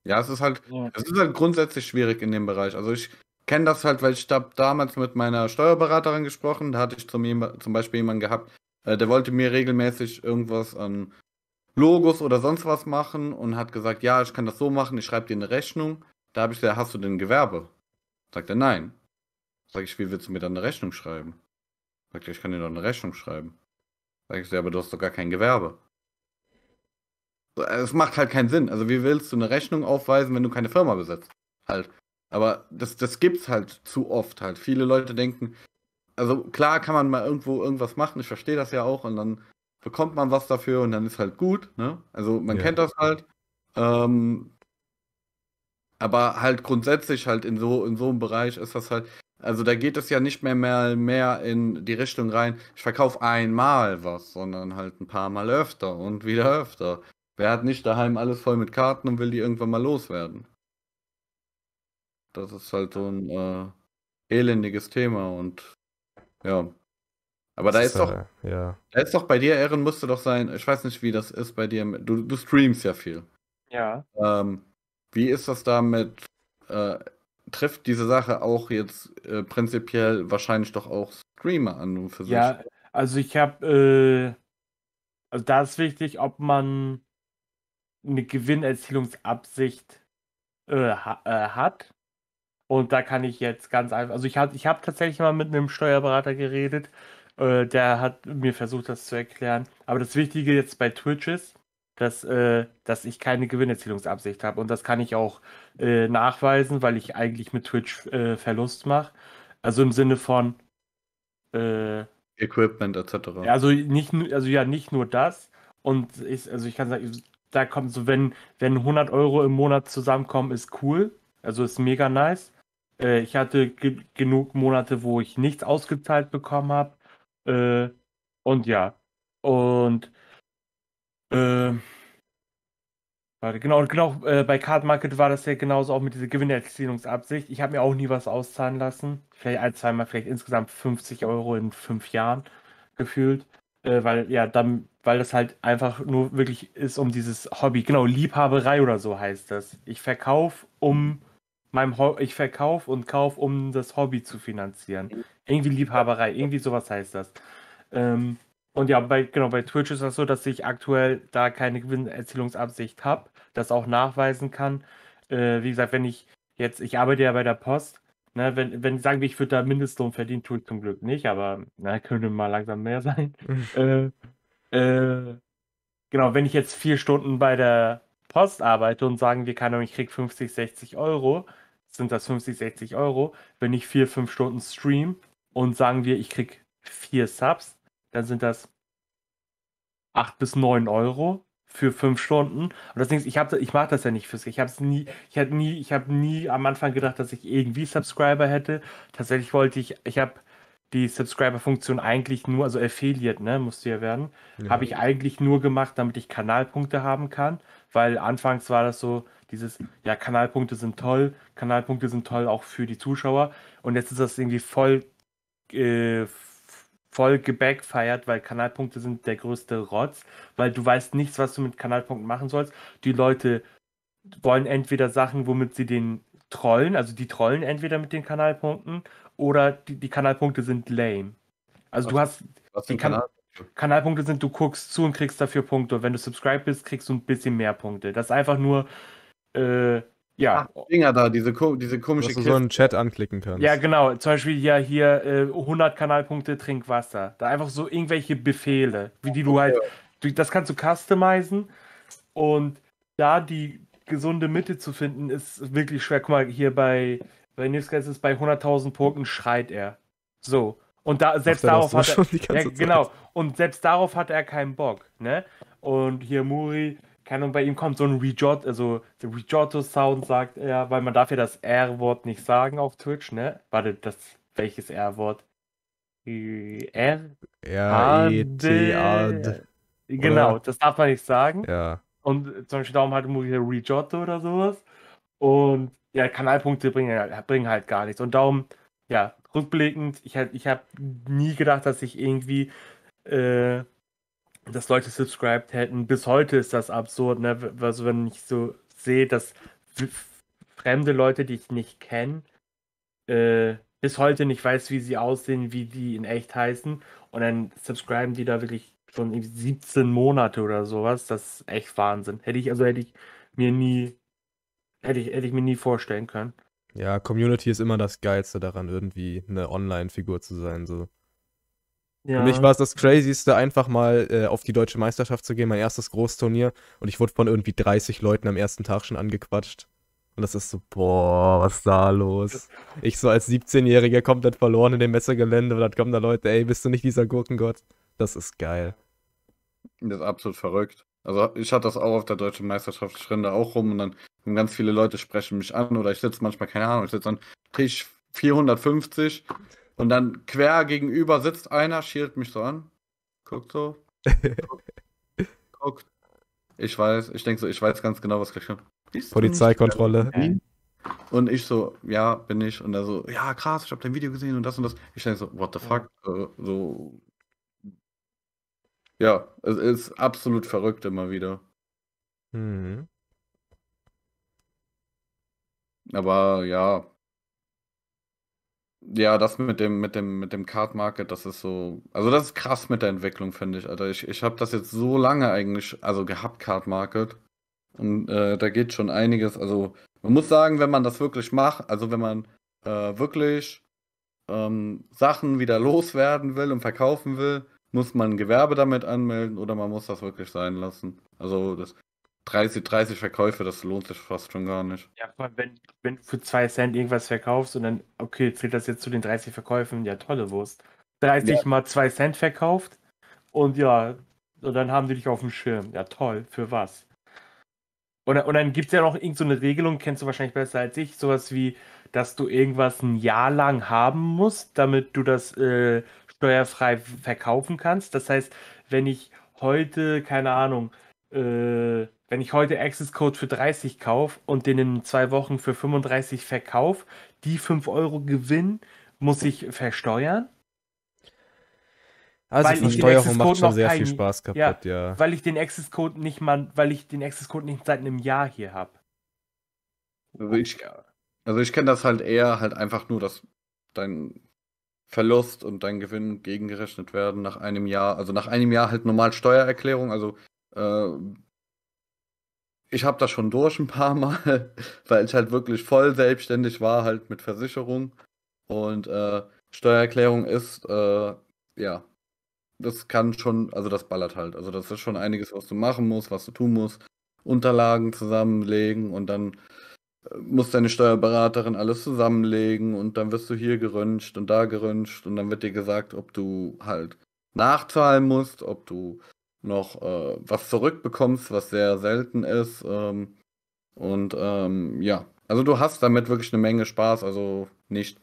Ja, es ist halt, ja. es ist halt grundsätzlich schwierig in dem Bereich. Also ich kenne das halt, weil ich habe damals mit meiner Steuerberaterin gesprochen, da hatte ich zum, zum Beispiel jemanden gehabt, äh, der wollte mir regelmäßig irgendwas an Logos oder sonst was machen und hat gesagt, ja, ich kann das so machen, ich schreibe dir eine Rechnung. Da habe ich gesagt, hast du denn Gewerbe? Sagt er, nein. Sag ich, wie willst du mir dann eine Rechnung schreiben? Sagt er, ich kann dir doch eine Rechnung schreiben. Sag ich, ja, aber du hast doch gar kein Gewerbe. Äh, es macht halt keinen Sinn. Also wie willst du eine Rechnung aufweisen, wenn du keine Firma besitzt? Halt. Aber das, das gibt's halt zu oft halt. Viele Leute denken, also klar kann man mal irgendwo irgendwas machen, ich verstehe das ja auch, und dann bekommt man was dafür und dann ist halt gut, ne? Also man ja. kennt das halt. Ähm, aber halt grundsätzlich halt in so, in so einem Bereich ist das halt, also da geht es ja nicht mehr mehr, mehr in die Richtung rein, ich verkaufe einmal was, sondern halt ein paar Mal öfter und wieder öfter. Wer hat nicht daheim alles voll mit Karten und will die irgendwann mal loswerden? Das ist halt so ein äh, elendiges Thema und ja. Aber das da ist, halt, doch, äh, ja. da ist doch bei dir, Ehren, musste doch sein, ich weiß nicht, wie das ist bei dir, du, du streamst ja viel. Ja. Ähm, wie ist das damit? Äh, trifft diese Sache auch jetzt äh, prinzipiell wahrscheinlich doch auch Streamer an für sich? Ja, also ich habe, äh, also da ist wichtig, ob man eine Gewinnerzielungsabsicht äh, ha äh, hat. Und da kann ich jetzt ganz einfach, also ich habe ich hab tatsächlich mal mit einem Steuerberater geredet, äh, der hat mir versucht, das zu erklären. Aber das Wichtige jetzt bei Twitch ist, dass, äh, dass ich keine Gewinnerzielungsabsicht habe. Und das kann ich auch äh, nachweisen, weil ich eigentlich mit Twitch äh, Verlust mache. Also im Sinne von äh, Equipment etc. Also nicht, also ja, nicht nur das. Und ich, also ich kann sagen, da kommt so, wenn, wenn 100 Euro im Monat zusammenkommen, ist cool. Also ist mega nice. Äh, ich hatte ge genug Monate, wo ich nichts ausgezahlt bekommen habe. Äh, und ja. Und äh, warte, genau, genau äh, bei Card Market war das ja genauso auch mit dieser Gewinnerzielungsabsicht. Ich habe mir auch nie was auszahlen lassen. Vielleicht ein, zweimal, vielleicht insgesamt 50 Euro in fünf Jahren gefühlt. Äh, weil ja, dann, weil das halt einfach nur wirklich ist um dieses Hobby, genau, Liebhaberei oder so heißt das. Ich verkaufe um meinem Ho ich verkaufe und kaufe, um das Hobby zu finanzieren. Irgendwie Liebhaberei, irgendwie sowas heißt das. Ähm, und ja, bei, genau, bei Twitch ist das so, dass ich aktuell da keine Gewinnerzielungsabsicht habe, das auch nachweisen kann. Äh, wie gesagt, wenn ich jetzt, ich arbeite ja bei der Post, ne, wenn, wenn sagen wir, ich würde da Mindestlohn verdienen, tue ich zum Glück nicht, aber na, könnte mal langsam mehr sein. Mhm. äh, äh, genau, wenn ich jetzt vier Stunden bei der Post arbeite und sagen wir, keine Ahnung, ich kriege 50, 60 Euro, sind das 50, 60 Euro. Wenn ich vier, fünf Stunden stream und sagen wir, ich kriege vier Subs, dann sind das 8 bis 9 Euro für fünf Stunden. Und deswegen, ich, hab, ich mache das ja nicht fürs. Ich habe nie, ich hatte nie, ich habe nie am Anfang gedacht, dass ich irgendwie Subscriber hätte. Tatsächlich wollte ich, ich habe die Subscriber-Funktion eigentlich nur, also Affiliate, ne, musste ja werden, ja. habe ich eigentlich nur gemacht, damit ich Kanalpunkte haben kann, weil anfangs war das so, dieses, ja, Kanalpunkte sind toll, Kanalpunkte sind toll auch für die Zuschauer und jetzt ist das irgendwie voll äh, voll gebackfeiert, weil Kanalpunkte sind der größte Rotz, weil du weißt nichts, was du mit Kanalpunkten machen sollst. Die Leute wollen entweder Sachen, womit sie den trollen, also die trollen entweder mit den Kanalpunkten oder die, die Kanalpunkte sind lame. Also was, du hast was die Kanal Kanalpunkte sind, du guckst zu und kriegst dafür Punkte. Und wenn du subscribed bist, kriegst du ein bisschen mehr Punkte. Das ist einfach nur äh, ja. Ach, Dinger da, diese, diese komische Dass du Kiste. so einen Chat anklicken kannst. Ja, genau. Zum Beispiel ja hier äh, 100 Kanalpunkte, trink Wasser. Da einfach so irgendwelche Befehle, wie die du halt, du, das kannst du customizen und da die gesunde Mitte zu finden, ist wirklich schwer. Guck mal, hier bei, bei Nivska ist es bei 100.000 Punkten schreit er. So. Und da, selbst Ach, darauf hat er, ja, genau. Und selbst darauf hat er keinen Bock, ne? Und hier Muri, keine Ahnung, bei ihm kommt so ein Rejot, also der Rejoto Sound sagt er, weil man darf ja das R-Wort nicht sagen auf Twitch, ne? Warte, das, welches R-Wort? R? R, E, T, A, D. Genau, oder? das darf man nicht sagen. Ja. Und zum Beispiel darum hat Mugi Rejotto oder sowas. Und ja, Kanalpunkte bringen, bringen halt gar nichts. Und darum, ja, rückblickend, ich, ich habe nie gedacht, dass ich irgendwie äh, dass Leute subscribed hätten. Bis heute ist das absurd, ne? Also wenn ich so sehe, dass fremde Leute, die ich nicht kenne, äh, bis heute nicht weiß, wie sie aussehen, wie die in echt heißen. Und dann subscriben die da wirklich schon 17 Monate oder sowas. Das ist echt Wahnsinn. Hätte ich, also hätte ich mir nie, hätte ich, hätte ich mir nie vorstellen können. Ja, Community ist immer das Geilste daran, irgendwie eine Online-Figur zu sein. So. Ja. Für mich war es das Crazyste, einfach mal äh, auf die deutsche Meisterschaft zu gehen, mein erstes Großturnier. Und ich wurde von irgendwie 30 Leuten am ersten Tag schon angequatscht. Und das ist so, boah, was ist da los? Ich so als 17-Jähriger komplett verloren in dem Messegelände und dann kommen da Leute, ey, bist du nicht dieser Gurkengott? Das ist geil. Das ist absolut verrückt. Also ich hatte das auch auf der deutschen Meisterschaft, ich renne auch rum und dann und ganz viele Leute sprechen mich an oder ich sitze manchmal, keine Ahnung, ich sitze dann, krieg ich 450 und dann quer gegenüber sitzt einer, schielt mich so an, guckt so, guckt, Ich weiß, ich denke so, ich weiß ganz genau, was gleich kommt. Polizeikontrolle. Und ich so, ja, bin ich. Und er so, ja, krass, ich habe dein Video gesehen und das und das. Ich denke so, what the fuck? Äh, so. Ja, es ist absolut verrückt immer wieder. Mhm. Aber ja, ja, das mit dem, mit dem, mit dem Card Market, das ist so. Also das ist krass mit der Entwicklung, finde ich, Alter. Ich, ich habe das jetzt so lange eigentlich, also gehabt, Card Market. Und äh, da geht schon einiges. Also, man muss sagen, wenn man das wirklich macht, also wenn man äh, wirklich ähm, Sachen wieder loswerden will und verkaufen will, muss man ein Gewerbe damit anmelden oder man muss das wirklich sein lassen. Also das 30, 30 Verkäufe, das lohnt sich fast schon gar nicht. Ja, wenn, wenn du für 2 Cent irgendwas verkaufst und dann, okay, zählt das jetzt zu den 30 Verkäufen, ja, tolle Wurst. 30 ja. mal 2 Cent verkauft und ja, und dann haben die dich auf dem Schirm. Ja, toll, für was? Und, und dann gibt es ja noch irgendeine so Regelung, kennst du wahrscheinlich besser als ich, sowas wie, dass du irgendwas ein Jahr lang haben musst, damit du das äh, steuerfrei verkaufen kannst. Das heißt, wenn ich heute, keine Ahnung, äh, wenn ich heute Access Code für 30 kaufe und den in zwei Wochen für 35 verkaufe, die 5 Euro Gewinn muss ich versteuern? Also weil Versteuerung macht schon sehr keinen, viel Spaß kaputt, ja, ja, Weil ich den Access Code nicht mal, weil ich den Access Code nicht seit einem Jahr hier habe. Also ich, also ich kenne das halt eher halt einfach nur, dass dein Verlust und dein Gewinn gegengerechnet werden nach einem Jahr. Also nach einem Jahr halt normal Steuererklärung, also äh, ich habe das schon durch ein paar Mal, weil ich halt wirklich voll selbstständig war, halt mit Versicherung. Und äh, Steuererklärung ist, äh, ja, das kann schon, also das ballert halt. Also das ist schon einiges, was du machen musst, was du tun musst. Unterlagen zusammenlegen und dann äh, muss deine Steuerberaterin alles zusammenlegen und dann wirst du hier geröntgt und da geröntgt und dann wird dir gesagt, ob du halt nachzahlen musst, ob du noch äh, was zurückbekommst, was sehr selten ist. Ähm, und ähm, ja, also du hast damit wirklich eine Menge Spaß, also nicht.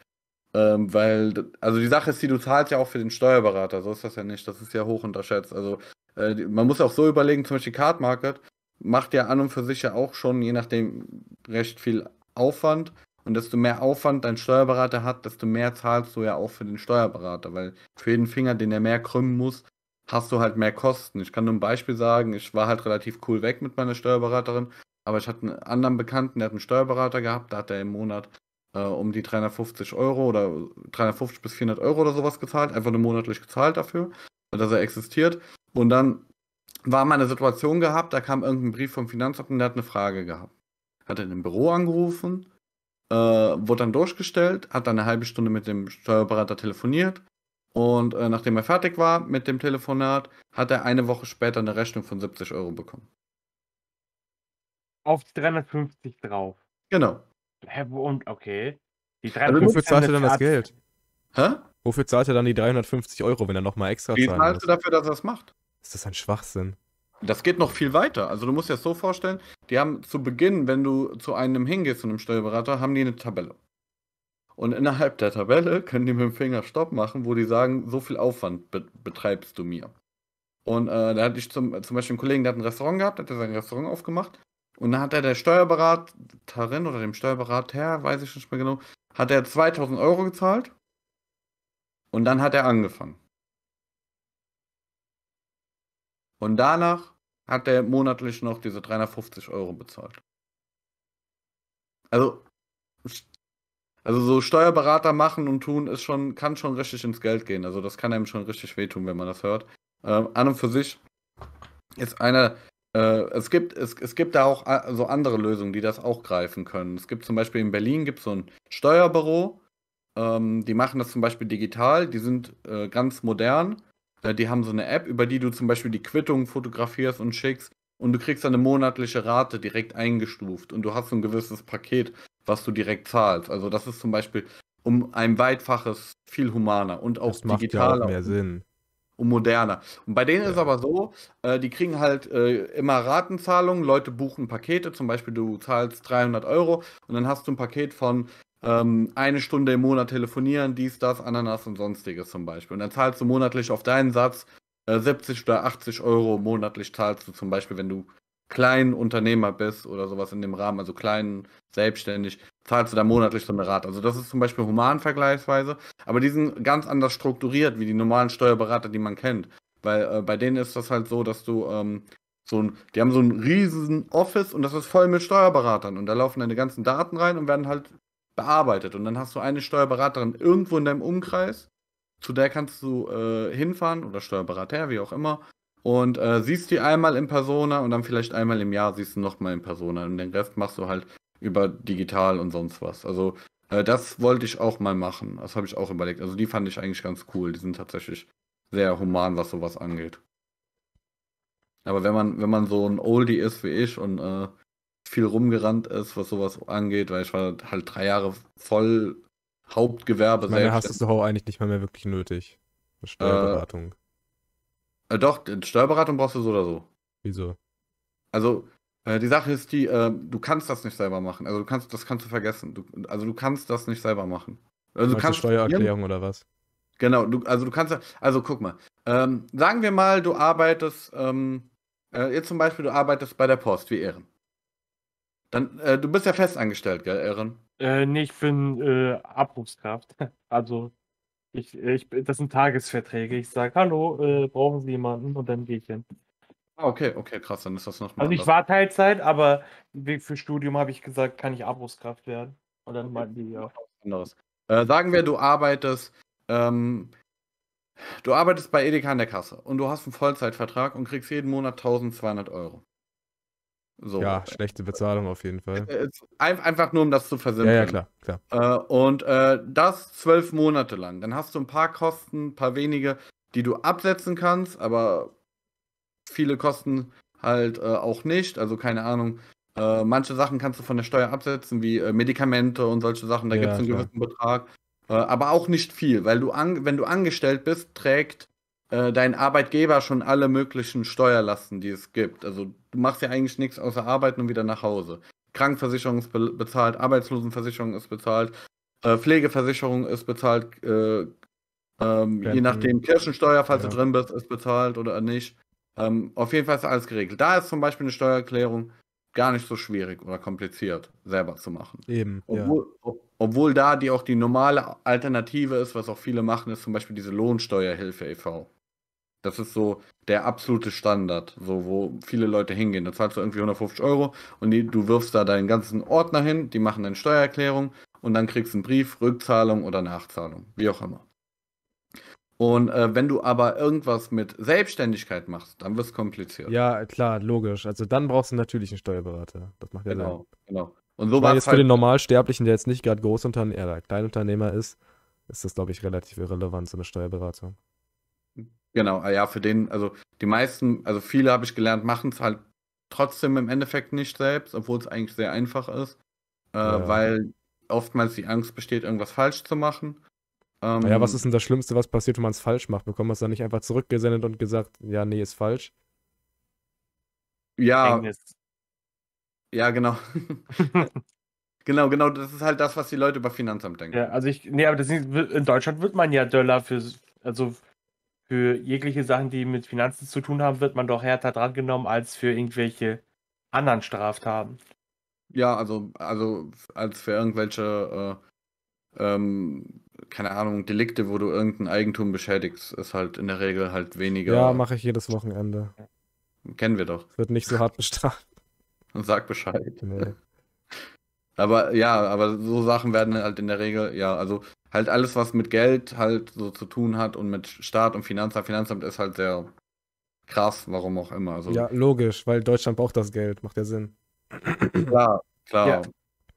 Ähm, weil, also die Sache ist, die du zahlst ja auch für den Steuerberater, so ist das ja nicht, das ist ja hoch unterschätzt. Also äh, man muss auch so überlegen, zum Beispiel Card Market macht ja an und für sich ja auch schon, je nachdem, recht viel Aufwand. Und desto mehr Aufwand dein Steuerberater hat, desto mehr zahlst du ja auch für den Steuerberater, weil für jeden Finger, den er mehr krümmen muss, hast du halt mehr Kosten. Ich kann nur ein Beispiel sagen, ich war halt relativ cool weg mit meiner Steuerberaterin, aber ich hatte einen anderen Bekannten, der hat einen Steuerberater gehabt, da hat er im Monat äh, um die 350 Euro oder 350 bis 400 Euro oder sowas gezahlt, einfach nur monatlich gezahlt dafür, dass er existiert. Und dann war meine Situation gehabt, da kam irgendein Brief vom Finanzamt und der hat eine Frage gehabt. Hat er in dem Büro angerufen, äh, wurde dann durchgestellt, hat dann eine halbe Stunde mit dem Steuerberater telefoniert, und äh, nachdem er fertig war mit dem Telefonat, hat er eine Woche später eine Rechnung von 70 Euro bekommen. Auf die 350 drauf. Genau. Hä, und okay. Die 350 wofür zahlt er dann das Geld? Hä? Wofür zahlt er dann die 350 Euro, wenn er nochmal extra zahlt? Wie zahlst du dafür, dass er das macht? Ist das ein Schwachsinn? Das geht noch viel weiter. Also du musst dir das so vorstellen, die haben zu Beginn, wenn du zu einem hingehst, zu einem Steuerberater, haben die eine Tabelle. Und innerhalb der Tabelle können die mit dem Finger Stopp machen, wo die sagen, so viel Aufwand be betreibst du mir. Und äh, da hatte ich zum, zum Beispiel einen Kollegen, der hat ein Restaurant gehabt, hat er sein Restaurant aufgemacht. Und dann hat er der Steuerberaterin oder dem Steuerberater, weiß ich nicht mehr genau, hat er 2000 Euro gezahlt. Und dann hat er angefangen. Und danach hat er monatlich noch diese 350 Euro bezahlt. Also also so Steuerberater machen und tun ist schon, kann schon richtig ins Geld gehen. Also das kann einem schon richtig wehtun, wenn man das hört. Ähm, an und für sich ist eine, äh, es gibt, es, es gibt da auch äh, so andere Lösungen, die das auch greifen können. Es gibt zum Beispiel in Berlin gibt so ein Steuerbüro, ähm, die machen das zum Beispiel digital, die sind äh, ganz modern. Äh, die haben so eine App, über die du zum Beispiel die Quittung fotografierst und schickst und du kriegst dann eine monatliche Rate direkt eingestuft und du hast so ein gewisses Paket was du direkt zahlst. Also das ist zum Beispiel um ein weitfaches viel humaner und auch das macht digitaler. Ja auch mehr Sinn. Und moderner. Und bei denen ja. ist aber so, äh, die kriegen halt äh, immer Ratenzahlungen, Leute buchen Pakete, zum Beispiel du zahlst 300 Euro und dann hast du ein Paket von ähm, eine Stunde im Monat telefonieren, dies, das, Ananas und sonstiges zum Beispiel. Und dann zahlst du monatlich auf deinen Satz äh, 70 oder 80 Euro monatlich zahlst du zum Beispiel, wenn du kleinen Unternehmer bist oder sowas in dem Rahmen, also klein, selbstständig, zahlst du da monatlich so eine Rate. Also das ist zum Beispiel human vergleichsweise, aber die sind ganz anders strukturiert wie die normalen Steuerberater, die man kennt. Weil äh, bei denen ist das halt so, dass du ähm, so ein, die haben so ein riesen Office und das ist voll mit Steuerberatern und da laufen deine ganzen Daten rein und werden halt bearbeitet und dann hast du eine Steuerberaterin irgendwo in deinem Umkreis, zu der kannst du äh, hinfahren oder Steuerberater, wie auch immer, und äh, siehst die einmal in Persona und dann vielleicht einmal im Jahr siehst du nochmal in Persona. Und den Rest machst du halt über digital und sonst was. Also äh, das wollte ich auch mal machen. Das habe ich auch überlegt. Also die fand ich eigentlich ganz cool. Die sind tatsächlich sehr human, was sowas angeht. Aber wenn man, wenn man so ein Oldie ist wie ich und äh, viel rumgerannt ist, was sowas angeht, weil ich war halt drei Jahre voll Hauptgewerbe selbst. meine, selbst. hast du es auch eigentlich nicht mal mehr wirklich nötig. Äh, Steuerberatung. Äh, doch, Steuerberatung brauchst du so oder so. Wieso? Also, äh, die Sache ist die, äh, du kannst das nicht selber machen. Also, du kannst, das kannst du vergessen. Du, also, du kannst das nicht selber machen. Also, du kannst Steuererklärung oder was? Genau, du, also du kannst, also guck mal, ähm, sagen wir mal, du arbeitest, ähm, äh, jetzt zum Beispiel, du arbeitest bei der Post, wie Ehren. Dann, äh, du bist ja festangestellt, gell, Ehren? Äh, nee, ich bin äh, Abrufskraft, also ich, ich, das sind Tagesverträge. Ich sage, hallo, äh, brauchen Sie jemanden? Und dann gehe ich hin. Ah, okay, okay, krass, dann ist das nochmal. Also ich war Teilzeit, aber für Studium habe ich gesagt, kann ich Abrufskraft werden. Und dann meinten die ja. Anderes. Äh, sagen wir, du arbeitest, ähm, du arbeitest bei Edeka an der Kasse und du hast einen Vollzeitvertrag und kriegst jeden Monat 1200 Euro. So. Ja, schlechte Bezahlung auf jeden Fall. Äh, einfach nur, um das zu versimpeln. Ja, ja, klar, klar. Äh, und äh, das zwölf Monate lang. Dann hast du ein paar Kosten, ein paar wenige, die du absetzen kannst, aber viele Kosten halt auch nicht. Also keine Ahnung. manche Sachen kannst du von der Steuer absetzen, wie Medikamente und solche Sachen. Da ja, gibt es einen klar. gewissen Betrag. aber auch nicht viel, weil du, an, wenn du angestellt bist, trägt dein Arbeitgeber schon alle möglichen Steuerlasten, die es gibt. Also du machst ja eigentlich nichts außer arbeiten und wieder nach Hause. Krankenversicherung ist be bezahlt, Arbeitslosenversicherung ist bezahlt, äh, Pflegeversicherung ist bezahlt, äh, ähm, je nachdem, Kirchensteuer, falls ja. du drin bist, ist bezahlt oder nicht. Ähm, auf jeden Fall ist alles geregelt. Da ist zum Beispiel eine Steuererklärung gar nicht so schwierig oder kompliziert selber zu machen. Eben. Obwohl, ja. ob, obwohl da die auch die normale Alternative ist, was auch viele machen, ist zum Beispiel diese Lohnsteuerhilfe e.V. Das ist so der absolute Standard, so wo viele Leute hingehen. Da zahlst du irgendwie 150 Euro und die, du wirfst da deinen ganzen Ordner hin, die machen eine Steuererklärung und dann kriegst du einen Brief, Rückzahlung oder Nachzahlung, wie auch immer. Und äh, wenn du aber irgendwas mit Selbstständigkeit machst, dann wird es kompliziert. Ja, klar, logisch. Also dann brauchst du natürlich einen Steuerberater. Das macht ja genau, Sinn. Genau, Und so war jetzt halt für den Normalsterblichen, der jetzt nicht gerade Großunternehmer, äh, Kleinunternehmer ist, ist das, glaube ich, relativ irrelevant, so eine Steuerberatung. Genau, ah ja, für den, also die meisten, also viele habe ich gelernt, machen es halt trotzdem im Endeffekt nicht selbst, obwohl es eigentlich sehr einfach ist, äh, ja. weil oftmals die Angst besteht, irgendwas falsch zu machen. Ähm, naja, was ist denn das Schlimmste, was passiert, wenn man es falsch macht? Bekommt man es dann nicht einfach zurückgesendet und gesagt, ja, nee, ist falsch? Ja. Englis. Ja, genau. Genau, genau, das ist halt das, was die Leute über Finanzamt denken. Ja, also ich, nee, aber das, in Deutschland wird man ja Döller für, also für jegliche Sachen, die mit Finanzen zu tun haben, wird man doch härter drangenommen als für irgendwelche anderen Straftaten. Ja, also, also als für irgendwelche, äh, ähm, keine Ahnung, Delikte, wo du irgendein Eigentum beschädigst, ist halt in der Regel halt weniger. Ja, mache ich jedes Wochenende. Kennen wir doch. Wird nicht so hart bestraft. Und sag Bescheid. Nee. Aber ja, aber so Sachen werden halt in der Regel, ja, also halt alles, was mit Geld halt so zu tun hat und mit Staat und Finanzamt. Finanzamt ist halt sehr krass, warum auch immer. Also, ja, logisch, weil Deutschland braucht das Geld, macht ja Sinn. Ja, klar. Ja.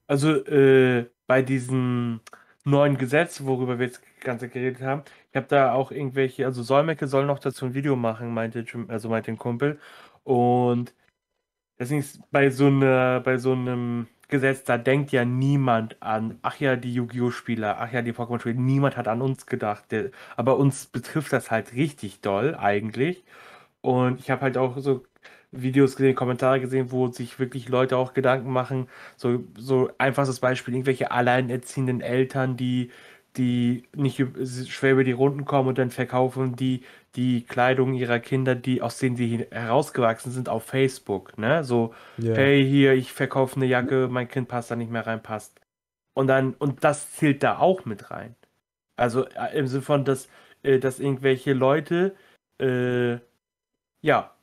Also äh, bei diesem neuen Gesetz, worüber wir jetzt ganze geredet haben, ich habe da auch irgendwelche, also Solmecke soll noch dazu ein Video machen, meinte Jim, also meinte ein Kumpel. Und deswegen ist bei so einer, bei so einem gesetzt, da denkt ja niemand an, ach ja, die Yu-Gi-Oh! Spieler, ach ja, die Pokémon-Spieler, niemand hat an uns gedacht. aber uns betrifft das halt richtig doll eigentlich. Und ich habe halt auch so Videos gesehen, Kommentare gesehen, wo sich wirklich Leute auch Gedanken machen. So, so einfaches Beispiel, irgendwelche alleinerziehenden Eltern, die, die nicht schwer über die Runden kommen und dann verkaufen die die Kleidung ihrer Kinder, die aus denen sie herausgewachsen sind, auf Facebook. Ne? So, yeah. hey, hier, ich verkaufe eine Jacke, mein Kind passt da nicht mehr rein, passt. Und dann, und das zählt da auch mit rein. Also äh, im Sinne von, dass, äh, dass irgendwelche Leute äh, ja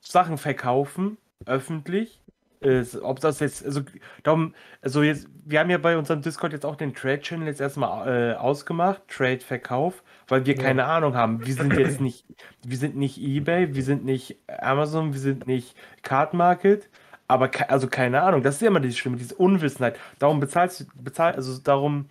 Sachen verkaufen, öffentlich, ist, ob das jetzt, also, darum, also jetzt, wir haben ja bei unserem Discord jetzt auch den Trade-Channel jetzt erstmal äh, ausgemacht, Trade-Verkauf, weil wir ja. keine Ahnung haben. Wir sind jetzt nicht, wir sind nicht eBay, wir sind nicht Amazon, wir sind nicht Card Market, aber ke also keine Ahnung. Das ist ja immer die Schlimme, diese Unwissenheit. Darum bezahlst bezahlt, also darum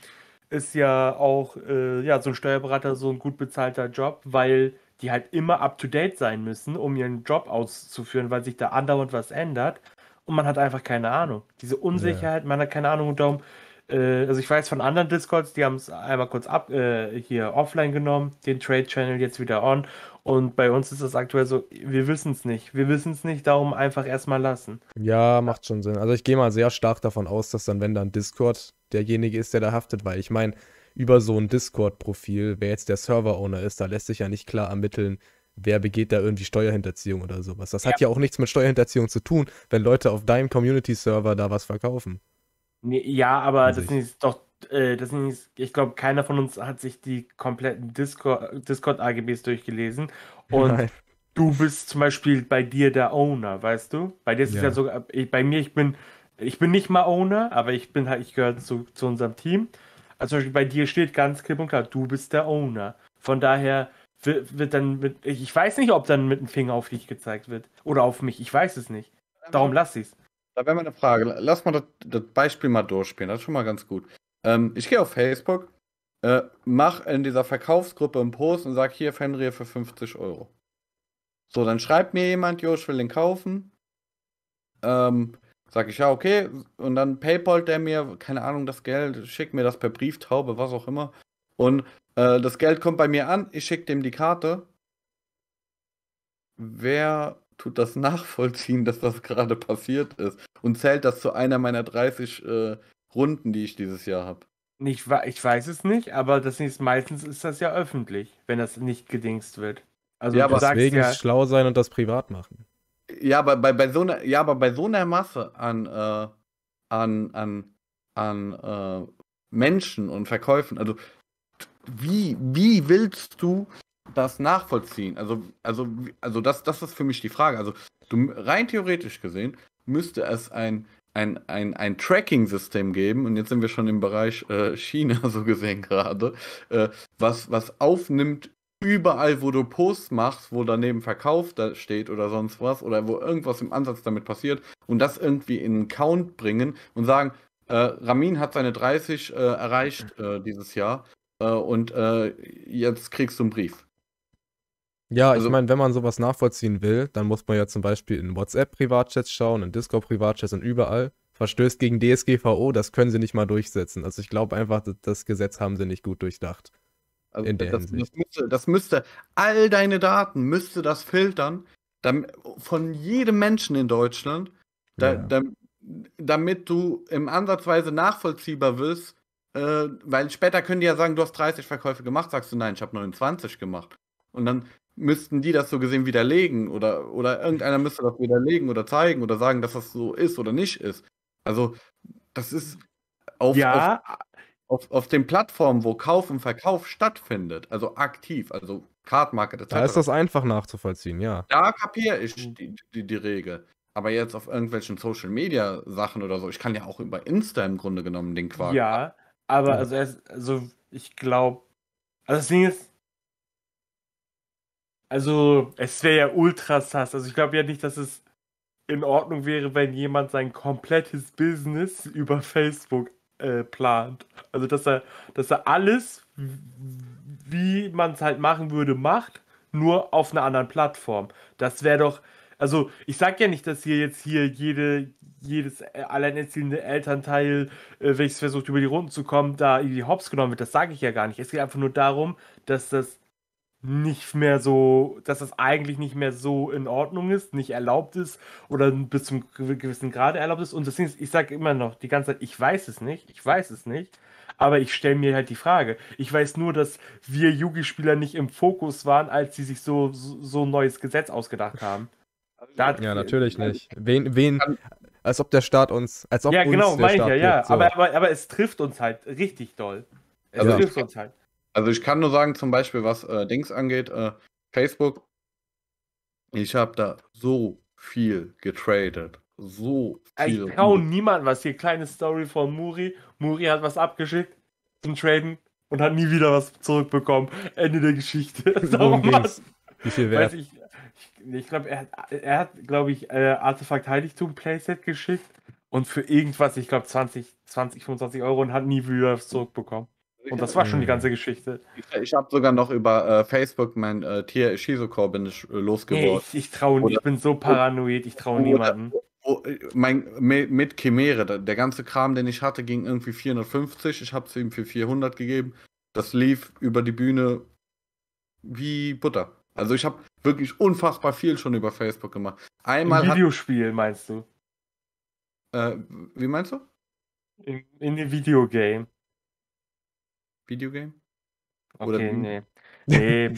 ist ja auch äh, ja, so ein Steuerberater so ein gut bezahlter Job, weil die halt immer up to date sein müssen, um ihren Job auszuführen, weil sich da andauernd was ändert und man hat einfach keine Ahnung. Diese Unsicherheit, ja. man hat keine Ahnung darum. Äh, also ich weiß von anderen Discords, die haben es einmal kurz ab äh, hier offline genommen, den Trade Channel jetzt wieder on. Und bei uns ist das aktuell so, wir wissen es nicht. Wir wissen es nicht, darum einfach erstmal lassen. Ja, macht schon Sinn. Also ich gehe mal sehr stark davon aus, dass dann, wenn dann Discord derjenige ist, der da haftet, weil ich meine, über so ein Discord-Profil, wer jetzt der Server-Owner ist, da lässt sich ja nicht klar ermitteln, wer begeht da irgendwie Steuerhinterziehung oder sowas. Das ja. hat ja auch nichts mit Steuerhinterziehung zu tun, wenn Leute auf deinem Community-Server da was verkaufen. Ja, aber das ist doch, äh, das ist, ich glaube, keiner von uns hat sich die kompletten Discord-AGBs Discord durchgelesen. Und Nein. du bist zum Beispiel bei dir der Owner, weißt du? Bei dir ist es ja sogar, ich, bei mir, ich bin, ich bin nicht mal Owner, aber ich bin halt, ich gehöre zu, zu unserem Team. Also zum Beispiel bei dir steht ganz klipp und klar, du bist der Owner. Von daher, wird, wird dann mit, ich weiß nicht, ob dann mit dem Finger auf dich gezeigt wird oder auf mich. Ich weiß es nicht. Darum lass ich's. Da wäre mal eine Frage. Lass mal das, das, Beispiel mal durchspielen. Das ist schon mal ganz gut. Ähm, ich gehe auf Facebook, äh, mach in dieser Verkaufsgruppe einen Post und sage hier Fenrir für 50 Euro. So, dann schreibt mir jemand, Jo, ich will den kaufen. Ähm, sag ich ja, okay. Und dann PayPal der mir, keine Ahnung, das Geld, schickt mir das per Brieftaube, was auch immer. Und äh, das Geld kommt bei mir an, ich schicke dem die Karte. Wer tut das nachvollziehen, dass das gerade passiert ist? Und zählt das zu einer meiner 30 äh, Runden, die ich dieses Jahr habe? Nicht, ich weiß es nicht, aber das ist meistens ist das ja öffentlich, wenn das nicht gedingst wird. Also ja, aber deswegen ja, schlau sein und das privat machen. Ja, aber bei, bei so einer, ja, aber bei so einer Masse an, äh, an, an, an äh, Menschen und Verkäufen, also wie, wie willst du das nachvollziehen? Also, also, also das, das ist für mich die Frage. Also, du, rein theoretisch gesehen müsste es ein, ein, ein, ein Tracking-System geben, und jetzt sind wir schon im Bereich äh, China so gesehen gerade, äh, was, was aufnimmt, überall, wo du Posts machst, wo daneben Verkauf da steht oder sonst was, oder wo irgendwas im Ansatz damit passiert, und das irgendwie in einen Count bringen und sagen, äh, Ramin hat seine 30 äh, erreicht äh, dieses Jahr äh, und äh, jetzt kriegst du einen Brief. Ja, also, ich meine, wenn man sowas nachvollziehen will, dann muss man ja zum Beispiel in WhatsApp-Privatchats schauen, in Discord-Privatchats und überall. Verstößt gegen DSGVO, das können sie nicht mal durchsetzen. Also ich glaube einfach, das Gesetz haben sie nicht gut durchdacht. Also in der das, Das müsste, das müsste, all deine Daten müsste das filtern, damit, von jedem Menschen in Deutschland, da, ja. damit du im Ansatzweise nachvollziehbar wirst, äh, weil später können die ja sagen, du hast 30 Verkäufe gemacht, sagst du, nein, ich habe 29 gemacht. Und dann müssten die das so gesehen widerlegen oder, oder irgendeiner müsste das widerlegen oder zeigen oder sagen, dass das so ist oder nicht ist. Also, das ist auf, ja. auf, auf, auf den Plattformen, wo Kauf und Verkauf stattfindet, also aktiv, also Card Market etc. Da ist das einfach nachzuvollziehen, ja. Da kapiere ich mhm. die, die, die Regel. Aber jetzt auf irgendwelchen Social Media Sachen oder so, ich kann ja auch über Insta im Grunde genommen den Quark. Ja, aber also, er ist, also ich glaube, also das Ding ist, also es wäre ja ultra sass. Also ich glaube ja nicht, dass es in Ordnung wäre, wenn jemand sein komplettes Business über Facebook äh, plant. Also dass er, dass er alles, wie man es halt machen würde, macht, nur auf einer anderen Plattform. Das wäre doch, also ich sage ja nicht, dass hier jetzt hier jede, jedes äh, alleinerziehende Elternteil, äh, welches versucht, über die Runden zu kommen, da irgendwie hops genommen wird. Das sage ich ja gar nicht. Es geht einfach nur darum, dass das nicht mehr so, dass das eigentlich nicht mehr so in Ordnung ist, nicht erlaubt ist oder bis zum gewissen Grade erlaubt ist. Und deswegen, ich sage immer noch die ganze Zeit, ich weiß es nicht, ich weiß es nicht, aber ich stelle mir halt die Frage. Ich weiß nur, dass wir Yugi-Spieler nicht im Fokus waren, als sie sich so, so, so ein neues Gesetz ausgedacht haben. Da, ja, natürlich also, nicht. Wen, wen, als ob der Staat uns. Als ob ja, genau, meine ich ja, ja. So. Aber, aber, aber es trifft uns halt richtig doll. Es also, trifft uns halt. Also ich kann nur sagen, zum Beispiel, was äh, Dings angeht, äh, Facebook, ich habe da so viel getradet. So viel. Ich traue niemandem was. Hier, kleine Story von Muri. Muri hat was abgeschickt zum Traden und hat nie wieder was zurückbekommen. Ende der Geschichte. Sag mal. Wie viel wert? Weiß ich, ich glaube, er, er hat, glaube ich, äh, Artefakt Heiligtum Playset geschickt und für irgendwas, ich glaube, 20, 20, 25 Euro und hat nie wieder zurückbekommen. Und das war schon die mhm. ganze Geschichte. Ich, ich habe sogar noch über äh, Facebook mein äh, Tier Shizuko bin ich äh, losgeworden. Nee, ich, ich traue ich bin so paranoid, ich traue niemanden. Oh, äh, mein, mit Chimäre, der ganze Kram, den ich hatte, ging irgendwie 450. Ich habe es ihm für 400 gegeben. Das lief über die Bühne wie Butter. Also ich habe wirklich unfassbar viel schon über Facebook gemacht. Einmal Im Videospiel hat... meinst du? Äh, wie meinst du? In, in dem Videogame. Videogame? Okay, hm. nee. Nee,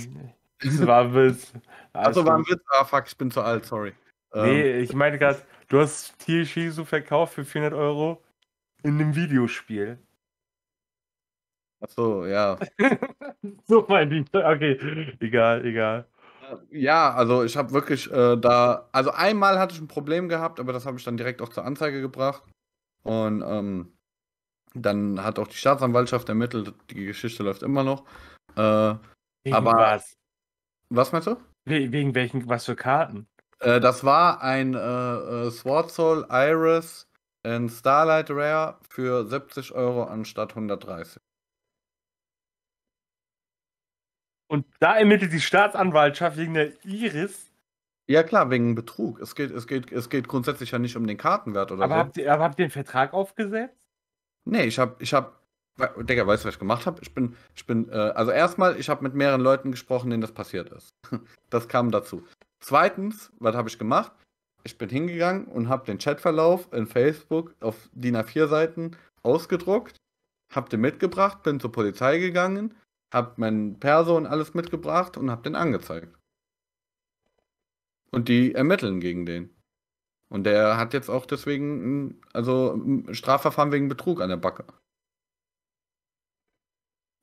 das war ein Witz. Also, war ein Witz, ah fuck, ich bin zu alt, sorry. Nee, ähm. ich meine gerade, du hast Shizu verkauft für 400 Euro in einem Videospiel. Ach so, ja. so mein ich. Okay, egal, egal. Äh, ja, also ich habe wirklich äh, da, also einmal hatte ich ein Problem gehabt, aber das habe ich dann direkt auch zur Anzeige gebracht. Und ähm, dann hat auch die Staatsanwaltschaft ermittelt, die Geschichte läuft immer noch. Äh, Wegen aber was? Was meinst du? We wegen welchen, was für Karten? Äh, das war ein äh, äh Sword Soul Iris in Starlight Rare für 70 Euro anstatt 130. Und da ermittelt die Staatsanwaltschaft wegen der Iris. Ja klar, wegen Betrug. Es geht, es geht, es geht grundsätzlich ja nicht um den Kartenwert oder aber so. Habt ihr, aber habt ihr den Vertrag aufgesetzt? Nee, ich hab. ich habe, Digga, weißt du, was ich gemacht habe? Ich bin, ich bin, äh, also erstmal, ich habe mit mehreren Leuten gesprochen, denen das passiert ist. Das kam dazu. Zweitens, was habe ich gemacht? Ich bin hingegangen und habe den Chatverlauf in Facebook auf DIN A4 Seiten ausgedruckt, habe den mitgebracht, bin zur Polizei gegangen, hab meinen Perso und alles mitgebracht und hab den angezeigt. Und die ermitteln gegen den. Und der hat jetzt auch deswegen ein, also ein Strafverfahren wegen Betrug an der Backe.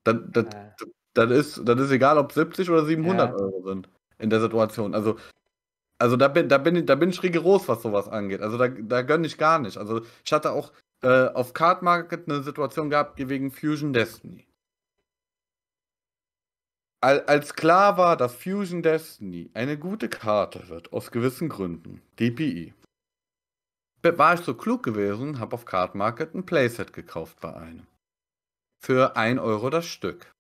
Das, das, das, ist, das ist egal, ob 70 oder 700 ja. Euro sind in der Situation. Also, also da, bin, da, bin, ich, da bin ich rigoros, was sowas angeht. Also da, da gönne ich gar nicht. Also ich hatte auch äh, auf Card Market eine Situation gehabt die wegen Fusion Destiny. Als klar war, dass Fusion Destiny eine gute Karte wird, aus gewissen Gründen, DPI, e. war ich so klug gewesen, habe auf Card Market ein Playset gekauft bei einem. Für 1 Euro das Stück.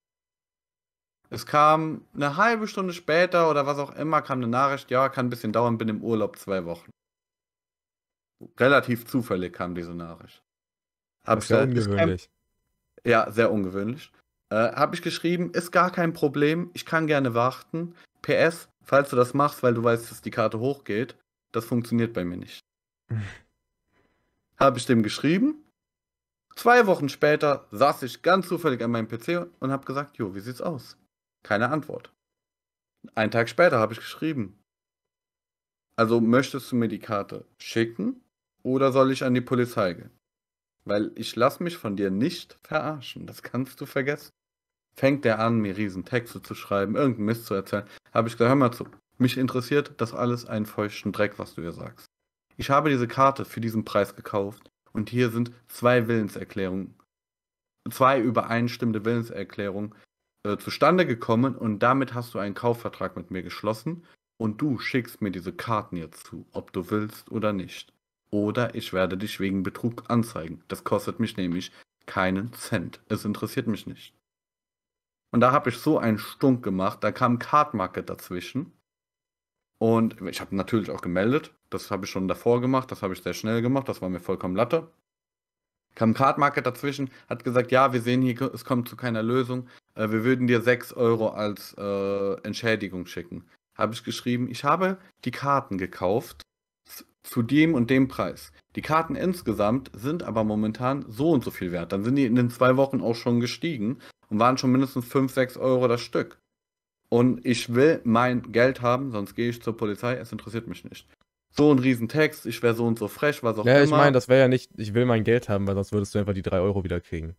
Es kam eine halbe Stunde später oder was auch immer, kam eine Nachricht, ja, kann ein bisschen dauern, bin im Urlaub zwei Wochen. Relativ zufällig kam diese Nachricht. Hab das ist ja ungewöhnlich. Ja, sehr ungewöhnlich. Äh, Habe ich geschrieben, ist gar kein Problem, ich kann gerne warten. PS, falls du das machst, weil du weißt, dass die Karte hochgeht, das funktioniert bei mir nicht. Habe ich dem geschrieben. Zwei Wochen später saß ich ganz zufällig an meinem PC und habe gesagt, Jo, wie sieht's aus? Keine Antwort. Einen Tag später habe ich geschrieben. Also möchtest du mir die Karte schicken oder soll ich an die Polizei gehen? Weil ich lass mich von dir nicht verarschen, das kannst du vergessen fängt der an, mir riesen Texte zu schreiben, irgendeinen Mist zu erzählen. Habe ich gesagt, hör mal zu. Mich interessiert das alles einen feuchten Dreck, was du hier sagst. Ich habe diese Karte für diesen Preis gekauft und hier sind zwei Willenserklärungen, zwei übereinstimmende Willenserklärungen äh, zustande gekommen und damit hast du einen Kaufvertrag mit mir geschlossen und du schickst mir diese Karten jetzt zu, ob du willst oder nicht. Oder ich werde dich wegen Betrug anzeigen. Das kostet mich nämlich keinen Cent. Es interessiert mich nicht. Und da habe ich so einen Stunk gemacht. Da kam Card Market dazwischen. Und ich habe natürlich auch gemeldet. Das habe ich schon davor gemacht. Das habe ich sehr schnell gemacht. Das war mir vollkommen Latte. Kam Card Market dazwischen, hat gesagt, ja, wir sehen hier, es kommt zu keiner Lösung. Äh, wir würden dir 6 Euro als äh, Entschädigung schicken. Habe ich geschrieben, ich habe die Karten gekauft zu dem und dem Preis. Die Karten insgesamt sind aber momentan so und so viel wert. Dann sind die in den zwei Wochen auch schon gestiegen und waren schon mindestens 5, 6 Euro das Stück. Und ich will mein Geld haben, sonst gehe ich zur Polizei, es interessiert mich nicht. So ein Riesentext, ich wäre so und so frech, was auch ja, immer. Ja, ich meine, das wäre ja nicht, ich will mein Geld haben, weil sonst würdest du einfach die 3 Euro wieder kriegen.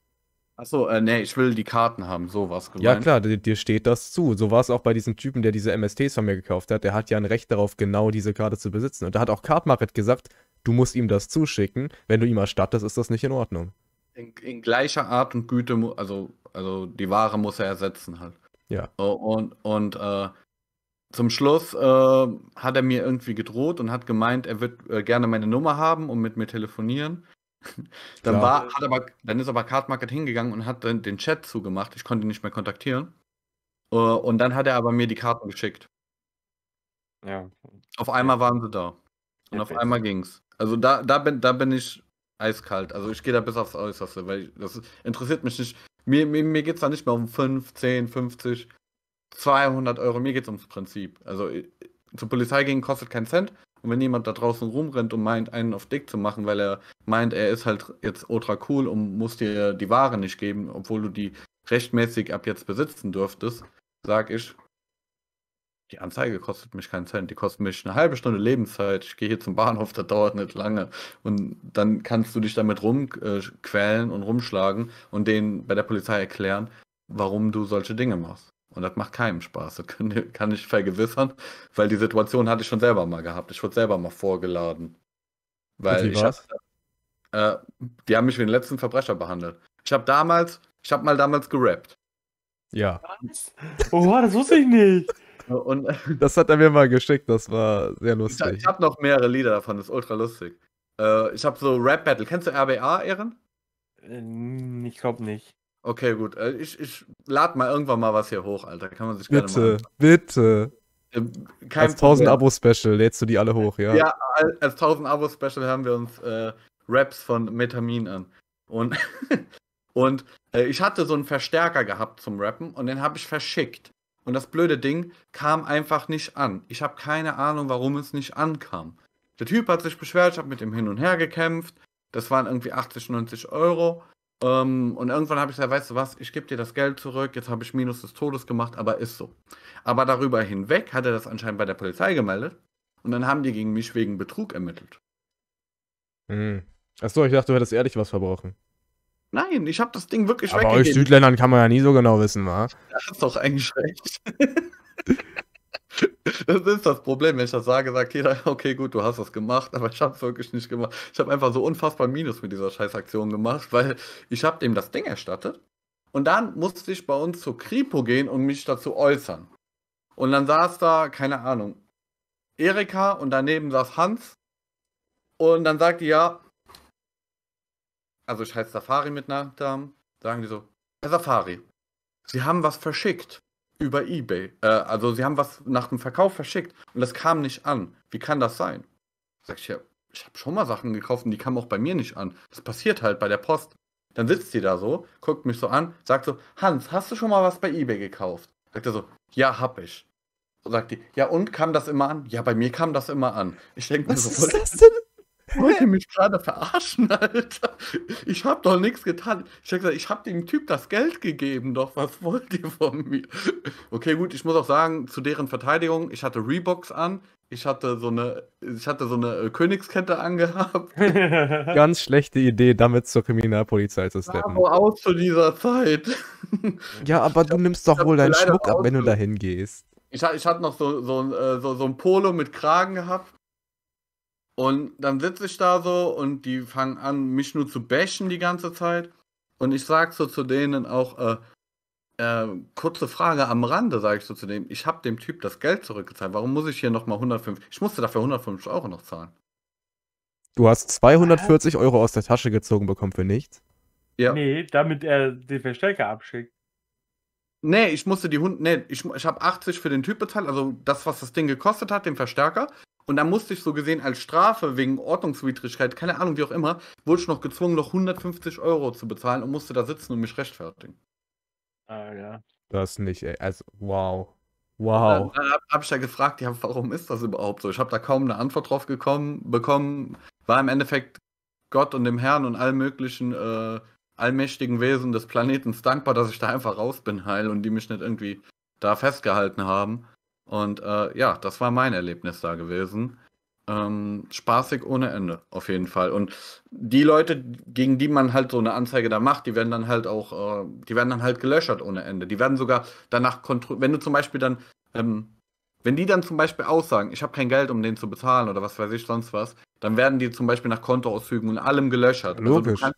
Achso, äh, nee, ich will die Karten haben, sowas gemeint. Ja klar, dir, dir steht das zu. So war es auch bei diesem Typen, der diese MSTs von mir gekauft hat. Der hat ja ein Recht darauf, genau diese Karte zu besitzen. Und da hat auch Card Market gesagt, du musst ihm das zuschicken. Wenn du ihm erstattest, ist das nicht in Ordnung. In, in, gleicher Art und Güte, also, also die Ware muss er ersetzen halt. Ja. Und, und äh, zum Schluss äh, hat er mir irgendwie gedroht und hat gemeint, er wird äh, gerne meine Nummer haben und mit mir telefonieren. dann, war, hat aber, dann ist aber Card Market hingegangen und hat den, den Chat zugemacht. Ich konnte ihn nicht mehr kontaktieren. Äh, und dann hat er aber mir die Karten geschickt. Ja. Auf einmal waren sie da. Und okay. auf einmal ging's. Also da, da, bin, da bin ich eiskalt. Also ich gehe da bis aufs Äußerste, weil das interessiert mich nicht. Mir, mir, mir geht es da nicht mehr um 5, 10, 50, 200 Euro. Mir geht es ums Prinzip. Also äh, zur Polizei gehen kostet keinen Cent. Und wenn jemand da draußen rumrennt und meint, einen auf dick zu machen, weil er meint, er ist halt jetzt ultra cool und muss dir die Ware nicht geben, obwohl du die rechtmäßig ab jetzt besitzen dürftest, sag ich, die Anzeige kostet mich keinen Cent, die kostet mich eine halbe Stunde Lebenszeit. Ich gehe hier zum Bahnhof, das dauert nicht lange. Und dann kannst du dich damit rumquälen äh, und rumschlagen und denen bei der Polizei erklären, warum du solche Dinge machst. Und das macht keinem Spaß. Das kann ich vergewissern, weil die Situation hatte ich schon selber mal gehabt. Ich wurde selber mal vorgeladen. Weil ich hab, äh, die haben mich wie den letzten Verbrecher behandelt. Ich habe damals, ich habe mal damals gerappt. Ja. Was? Oh, das wusste ich nicht. Und, das hat er mir mal geschickt, das war sehr lustig. Ich, ich habe noch mehrere Lieder davon, das ist ultra lustig. Äh, ich habe so Rap Battle. Kennst du RBA, Ehren? Äh, ich glaube nicht. Okay, gut. Äh, ich, ich lade mal irgendwann mal was hier hoch, Alter. Kann man sich bitte, gerne mal. Bitte, bitte. Ähm, kein als 1000 Abo Special lädst du die alle hoch, ja? Ja, als 1000 Abo Special haben wir uns äh, Raps von Metamin an. Und, und äh, ich hatte so einen Verstärker gehabt zum Rappen und den habe ich verschickt. Und das blöde Ding kam einfach nicht an. Ich habe keine Ahnung, warum es nicht ankam. Der Typ hat sich beschwert, ich habe mit ihm hin und her gekämpft. Das waren irgendwie 80, 90 Euro. Ähm, und irgendwann habe ich gesagt, weißt du was, ich gebe dir das Geld zurück, jetzt habe ich Minus des Todes gemacht, aber ist so. Aber darüber hinweg hat er das anscheinend bei der Polizei gemeldet. Und dann haben die gegen mich wegen Betrug ermittelt. Mhm. Achso, ich dachte, du hättest ehrlich was verbrochen. Nein, ich habe das Ding wirklich Aber weggegeben. euch Südländern kann man ja nie so genau wissen, wa? Das ist doch eigentlich recht. Das ist das Problem, wenn ich das sage, sagt jeder, okay, gut, du hast das gemacht, aber ich habe es wirklich nicht gemacht. Ich habe einfach so unfassbar Minus mit dieser Scheißaktion gemacht, weil ich habe dem das Ding erstattet und dann musste ich bei uns zur Kripo gehen und mich dazu äußern. Und dann saß da, keine Ahnung, Erika und daneben saß Hans und dann sagte, ja, also ich heiße Safari mit Nachnamen, sagen die so, Herr Safari, Sie haben was verschickt über Ebay. Äh, also Sie haben was nach dem Verkauf verschickt und das kam nicht an. Wie kann das sein? Sag ich, ja, ich habe schon mal Sachen gekauft und die kamen auch bei mir nicht an. Das passiert halt bei der Post. Dann sitzt die da so, guckt mich so an, sagt so, Hans, hast du schon mal was bei Ebay gekauft? Sagt er so, ja, hab ich. Sagt die, ja und, kam das immer an? Ja, bei mir kam das immer an. Ich denke mir so, was ist das denn? Wollt ihr mich gerade verarschen, Alter? Ich hab doch nichts getan. Ich hab gesagt, ich hab dem Typ das Geld gegeben, doch was wollt ihr von mir? Okay, gut, ich muss auch sagen, zu deren Verteidigung, ich hatte Reeboks an, ich hatte so eine, ich hatte so eine äh, Königskette angehabt. Ganz schlechte Idee, damit zur Kriminalpolizei zu steppen. Bravo aus zu dieser Zeit. ja, aber du nimmst doch wohl deinen Schmuck ab, wenn du dahin gehst. Ich, ich hatte noch so, so, äh, so, so ein Polo mit Kragen gehabt und dann sitze ich da so und die fangen an, mich nur zu bashen die ganze Zeit. Und ich sag so zu denen auch, äh, äh, kurze Frage am Rande, sage ich so zu dem, ich habe dem Typ das Geld zurückgezahlt. Warum muss ich hier nochmal 150? Ich musste dafür 150 Euro noch zahlen. Du hast 240 Euro aus der Tasche gezogen bekommen für nichts? Ja. Nee, damit er den Verstärker abschickt. Nee, ich musste die Hunde, Nee, ich, ich habe 80 für den Typ bezahlt, also das, was das Ding gekostet hat, den Verstärker. Und dann musste ich so gesehen als Strafe wegen Ordnungswidrigkeit, keine Ahnung, wie auch immer, wurde ich noch gezwungen, noch 150 Euro zu bezahlen und musste da sitzen und mich rechtfertigen. Ah, ja. Das nicht, ey. Also, wow. Wow. Dann, dann habe ich ja gefragt, ja, warum ist das überhaupt so? Ich habe da kaum eine Antwort drauf gekommen, bekommen. War im Endeffekt Gott und dem Herrn und allem Möglichen äh, allmächtigen Wesen des Planeten dankbar, dass ich da einfach raus bin heil und die mich nicht irgendwie da festgehalten haben. Und äh, ja, das war mein Erlebnis da gewesen. Ähm, spaßig ohne Ende, auf jeden Fall. Und die Leute, gegen die man halt so eine Anzeige da macht, die werden dann halt auch, äh, die werden dann halt gelöschert ohne Ende. Die werden sogar danach kontrolliert. Wenn du zum Beispiel dann, ähm, wenn die dann zum Beispiel aussagen, ich habe kein Geld, um den zu bezahlen oder was weiß ich sonst was, dann werden die zum Beispiel nach Kontoauszügen und allem gelöschert. Also Logisch. Also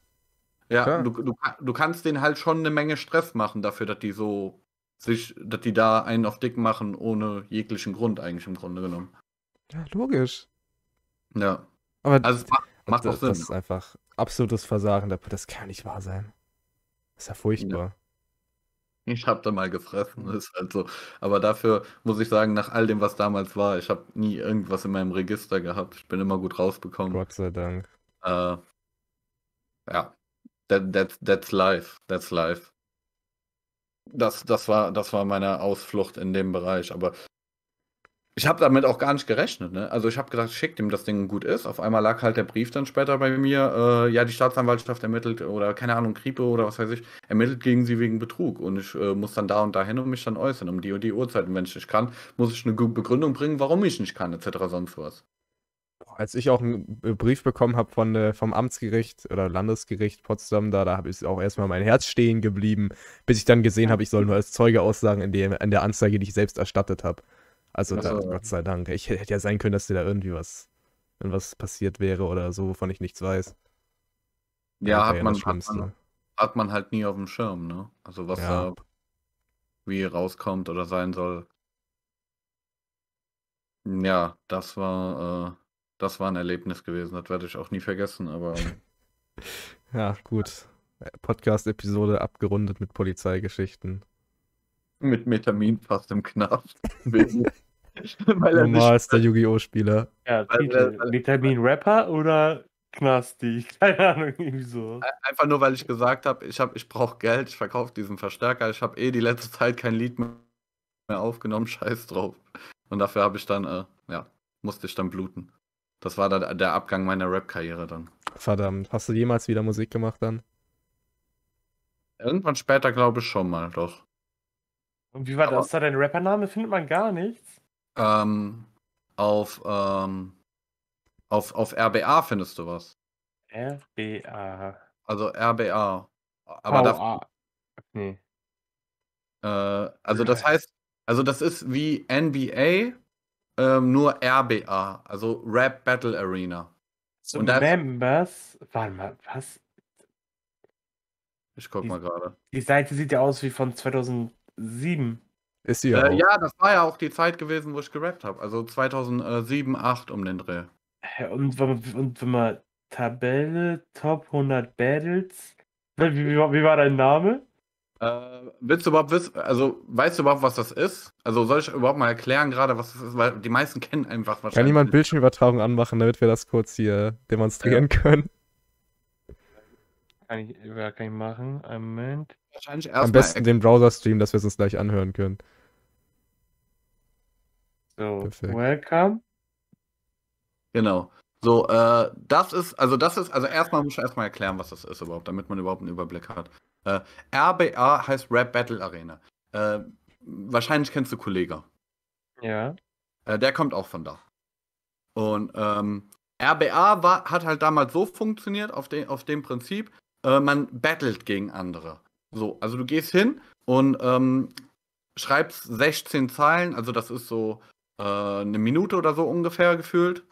ja, Du, du, du, kannst denen halt schon eine Menge Stress machen dafür, dass die so sich, dass die da einen auf dick machen, ohne jeglichen Grund eigentlich im Grunde genommen. Ja, logisch. Ja. Aber also es macht, macht das, Sinn. Das ist einfach absolutes Versagen. Das kann nicht wahr sein. Das ist ja furchtbar. Ja. Ich hab da mal gefressen, ist halt so. Aber dafür muss ich sagen, nach all dem, was damals war, ich habe nie irgendwas in meinem Register gehabt. Ich bin immer gut rausbekommen. Gott sei Dank. Äh, ja, that, that, that's life. That's life. Das, das, war, das war meine Ausflucht in dem Bereich. Aber ich habe damit auch gar nicht gerechnet. Ne? Also ich habe gedacht, schickt ihm das Ding gut ist. Auf einmal lag halt der Brief dann später bei mir. Äh, ja, die Staatsanwaltschaft ermittelt oder keine Ahnung, Kripo oder was weiß ich, ermittelt gegen sie wegen Betrug. Und ich äh, muss dann da und dahin und mich dann äußern um die und die Uhrzeit. Und wenn ich nicht kann, muss ich eine Begründung bringen, warum ich nicht kann, etc. sonst was als ich auch einen Brief bekommen habe von, äh, vom Amtsgericht oder Landesgericht Potsdam, da, da habe ich auch erstmal mein Herz stehen geblieben, bis ich dann gesehen habe, ich soll nur als Zeuge aussagen in, dem, in der Anzeige, die ich selbst erstattet habe. Also, also da, Gott sei Dank. Ich hätte ja sein können, dass dir da irgendwie was, was passiert wäre oder so, wovon ich nichts weiß. Ja, ja hat, ja man, hat, man, hat man halt nie auf dem Schirm, ne? Also was ja. da wie rauskommt oder sein soll. Ja, das war äh, das war ein Erlebnis gewesen. Das werde ich auch nie vergessen, aber. Ähm, ja, gut. Podcast-Episode abgerundet mit Polizeigeschichten. Mit Metamin fast im Knast. weil er Normalster Yu-Gi-Oh! Spieler. Ja, Metamin-Rapper oder Knasti? Keine Ahnung, irgendwie so. Einfach nur, weil ich gesagt habe, ich, hab, ich brauche Geld, ich verkaufe diesen Verstärker, ich habe eh die letzte Zeit kein Lied mehr aufgenommen, scheiß drauf. Und dafür habe ich dann, äh, ja, musste ich dann bluten. Das war da, der Abgang meiner Rap-Karriere dann. Verdammt, hast du jemals wieder Musik gemacht dann? Irgendwann später glaube ich schon mal, doch. Und wie war Aber, das da? Dein Rappername findet man gar nichts. Ähm, auf, ähm, auf, auf RBA findest du was. RBA. Also RBA. Aber da. Nee. Äh, also das heißt, also das ist wie NBA, ähm, nur RBA, also Rap Battle Arena. So und Members, warte mal, was? Ich guck die, mal gerade. Die Seite sieht ja aus wie von 2007. Ist sie äh, auch. Ja, das war ja auch die Zeit gewesen, wo ich gerappt habe. Also 2007, 2008 um den Dreh. Und wenn, man, und wenn man Tabelle Top 100 Battles. Wie, wie, wie war dein Name? Äh, willst du überhaupt wissen, also weißt du überhaupt, was das ist? Also soll ich überhaupt mal erklären gerade, was das ist? Weil die meisten kennen einfach wahrscheinlich. Kann jemand Bildschirmübertragung anmachen, damit wir das kurz hier demonstrieren ja. können? Kann ich, kann ich machen. Einen Moment. Wahrscheinlich erst Am besten den Browser-Stream, dass wir es uns gleich anhören können. So, Perfekt. welcome. Genau. So, äh, das ist, also das ist, also erstmal muss ich erstmal erklären, was das ist überhaupt, damit man überhaupt einen Überblick hat. Äh, RBA heißt Rap Battle Arena. Äh, wahrscheinlich kennst du Kollega. Ja. Äh, der kommt auch von da. Und ähm, RBA war, hat halt damals so funktioniert, auf, de auf dem Prinzip, äh, man battelt gegen andere. So, also du gehst hin und ähm, schreibst 16 Zeilen, also das ist so äh, eine Minute oder so ungefähr gefühlt.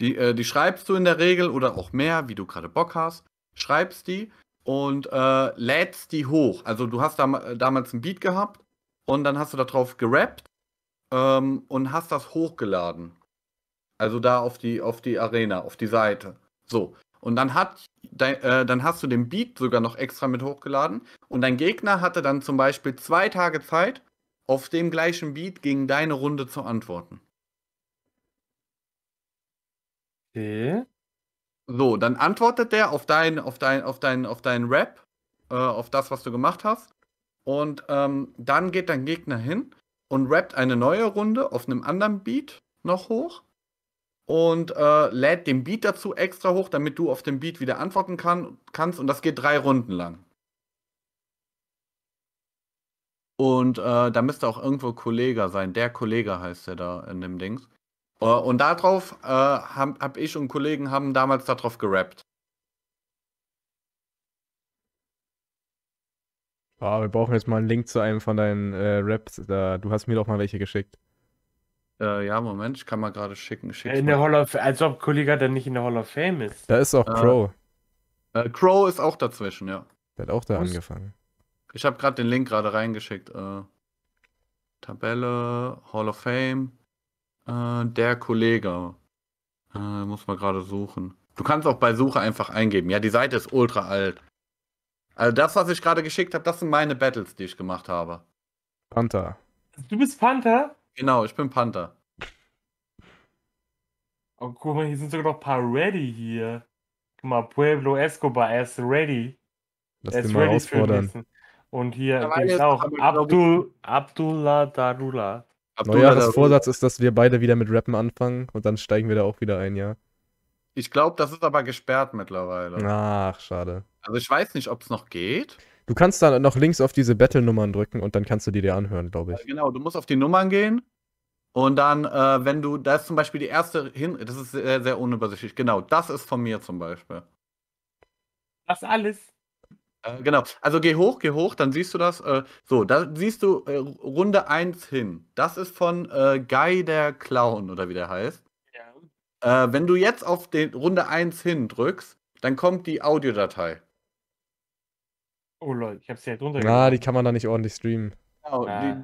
Die, äh, die schreibst du in der Regel oder auch mehr, wie du gerade Bock hast. Schreibst die und äh, lädst die hoch. Also du hast da, damals ein Beat gehabt und dann hast du darauf gerappt ähm, und hast das hochgeladen. Also da auf die, auf die Arena, auf die Seite. So. Und dann, hat, de, äh, dann hast du den Beat sogar noch extra mit hochgeladen. Und dein Gegner hatte dann zum Beispiel zwei Tage Zeit, auf dem gleichen Beat gegen deine Runde zu antworten. Okay. So, dann antwortet der auf dein, auf dein, auf dein, auf deinen Rap, äh, auf das, was du gemacht hast. Und ähm, dann geht dein Gegner hin und rappt eine neue Runde auf einem anderen Beat noch hoch und äh, lädt den Beat dazu extra hoch, damit du auf dem Beat wieder antworten kann, kannst. Und das geht drei Runden lang. Und äh, da müsste auch irgendwo Kollege sein. Der Kollege heißt der da in dem Dings. Äh, und darauf äh, hab, hab ich und Kollegen haben damals darauf gerappt. Ah, wir brauchen jetzt mal einen Link zu einem von deinen äh, Raps. Da, du hast mir doch mal welche geschickt. Äh, ja, Moment, ich kann mal gerade schicken. Schick's in der Hall of, als ob Kollega dann nicht in der Hall of Fame ist. Da ist auch äh, Crow. Äh, Crow ist auch dazwischen, ja. Der hat auch da Was? angefangen. Ich habe gerade den Link gerade reingeschickt. Tabelle, Hall of Fame. Äh, der Kollege. Äh, muss man gerade suchen. Du kannst auch bei Suche einfach eingeben. Ja, die Seite ist ultra alt. Also das, was ich gerade geschickt habe, das sind meine Battles, die ich gemacht habe. Panther. Du bist Panther? Genau, ich bin Panther. Oh, guck mal, hier sind sogar noch ein paar Ready hier. Guck mal, Pueblo Escobar, er ist ready. Lass er ist ready für Wissen. Und hier ja, auch Abdul, Abdullah Darula. Neujahresvorsatz ist, dass wir beide wieder mit Rappen anfangen und dann steigen wir da auch wieder ein, ja. Ich glaube, das ist aber gesperrt mittlerweile. Ach, schade. Also ich weiß nicht, ob es noch geht. Du kannst dann noch links auf diese Battle-Nummern drücken und dann kannst du die dir anhören, glaube ich. Ja, genau, du musst auf die Nummern gehen und dann, äh, wenn du, da ist zum Beispiel die erste hin, das ist sehr, sehr unübersichtlich. Genau, das ist von mir zum Beispiel. Das alles. Äh, genau. Also geh hoch, geh hoch, dann siehst du das. Äh, so, da siehst du äh, Runde 1 hin. Das ist von äh, Guy der Clown oder wie der heißt. Ja. Äh, wenn du jetzt auf den Runde 1 hin drückst, dann kommt die Audiodatei. Oh lol, ich hab's direkt ah, runtergeladen. Na, die kann man da nicht ordentlich streamen. Genau, ah. die,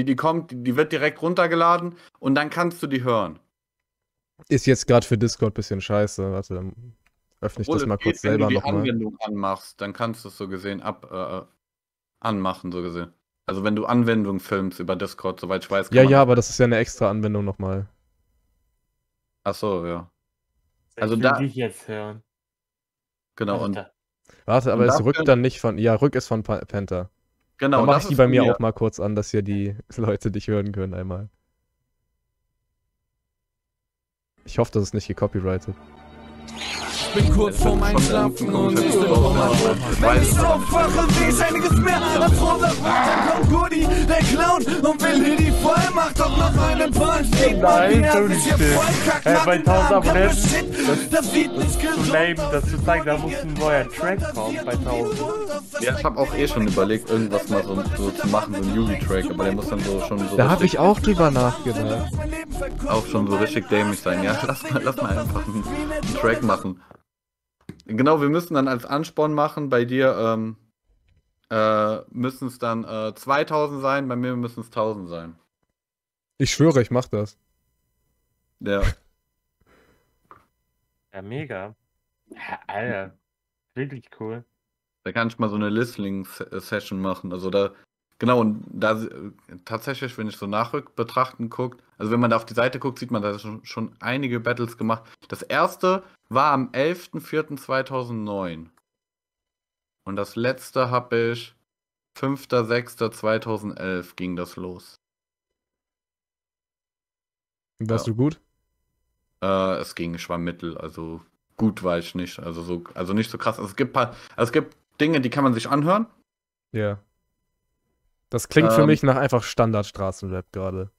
die, die kommt, die wird direkt runtergeladen und dann kannst du die hören. Ist jetzt gerade für Discord ein bisschen scheiße. Warte, dann öffne ich Wohl, das mal kurz geht, selber nochmal. Wenn du die Anwendung mal. anmachst, dann kannst du es so gesehen ab äh, anmachen, so gesehen. Also wenn du Anwendung filmst über Discord, soweit ich weiß. Ja, ja, aber das ist ja eine extra Anwendung nochmal. Ach so, ja. also da. Ich jetzt hören. Genau Alter. Also und. Warte, aber und es rückt dann nicht von. Ja, rück ist von Penta. Genau. Dann mach ich die bei mir auch mal kurz an, dass hier die Leute dich hören können einmal. Ich hoffe, das ist nicht gecopyrightet bin kurz vorm Einschlafen und ich bin auf Wenn ich aufwache, sehe ich einiges mehr als rosa Brot. Dann kommt Goody, der Clown und will hier die Vollmacht. Doch noch einen Plan steht man wieder, bis ihr vollkackt macht. Bei 1000 Abonnenten, das sieht nicht gesund lame, das zu zeigen, da muss ein neuer Track kommen bei 1000. Ja, ich hab auch eh schon überlegt, irgendwas mal so, so zu machen, so einen Yugi-Track, aber der muss dann so schon so. Da hab ich auch drüber nachgedacht. Auch schon so richtig dämlich sein, ja. Lass mal, lass mal einfach einen, einen Track machen. Genau, wir müssen dann als Ansporn machen. Bei dir ähm, äh, müssen es dann äh, 2000 sein, bei mir müssen es 1000 sein. Ich schwöre, ich mach das. Ja. ja, mega. Ja, Alter, wirklich cool. Da kann ich mal so eine Listening-Session machen. Also da, genau, und da äh, tatsächlich, wenn ich so nachrück betrachten guckt, also wenn man da auf die Seite guckt, sieht man da schon, schon einige Battles gemacht. Das erste war am 11.04.2009. Und das letzte habe ich 5.06.2011 ging das los. Warst ja. du gut? Äh, es ging, ich war mittel, also gut war ich nicht. Also so, also nicht so krass. Also es gibt paar, also es gibt Dinge, die kann man sich anhören. Ja. Das klingt ähm, für mich nach einfach Standardstraßenrap gerade.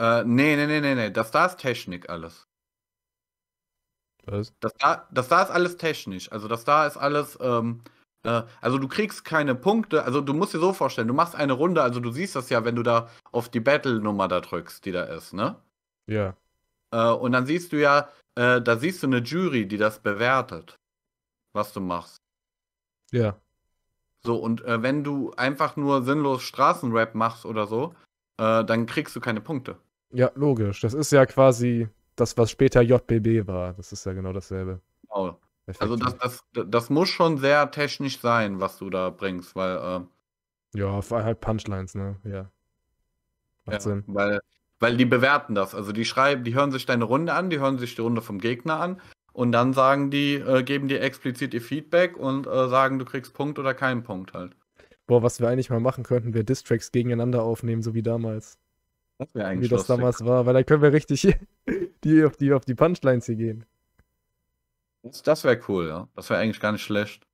Äh, nee, nee, nee, nee, nee. Das da ist Technik alles. Was? Das da, das da ist alles technisch. Also das da ist alles, ähm, äh, also du kriegst keine Punkte, also du musst dir so vorstellen, du machst eine Runde, also du siehst das ja, wenn du da auf die Battle-Nummer da drückst, die da ist, ne? Ja. Äh, und dann siehst du ja, äh, da siehst du eine Jury, die das bewertet, was du machst. Ja. So, und äh, wenn du einfach nur sinnlos Straßenrap machst oder so, äh, dann kriegst du keine Punkte. Ja, logisch. Das ist ja quasi das, was später JBB war. Das ist ja genau dasselbe. Genau. Also das, das, das muss schon sehr technisch sein, was du da bringst, weil äh, Ja, vor allem halt Punchlines, ne? Ja. Macht ja, Sinn. Weil, weil die bewerten das. Also die schreiben, die hören sich deine Runde an, die hören sich die Runde vom Gegner an und dann sagen die, äh, geben dir explizit ihr Feedback und äh, sagen, du kriegst Punkt oder keinen Punkt halt. Boah, was wir eigentlich mal machen könnten, wir Distracks gegeneinander aufnehmen, so wie damals. Das wäre eigentlich Wie das damals war, weil dann können wir richtig die, auf, die, auf die Punchlines hier gehen. Das wäre cool, ja. Das wäre eigentlich gar nicht schlecht.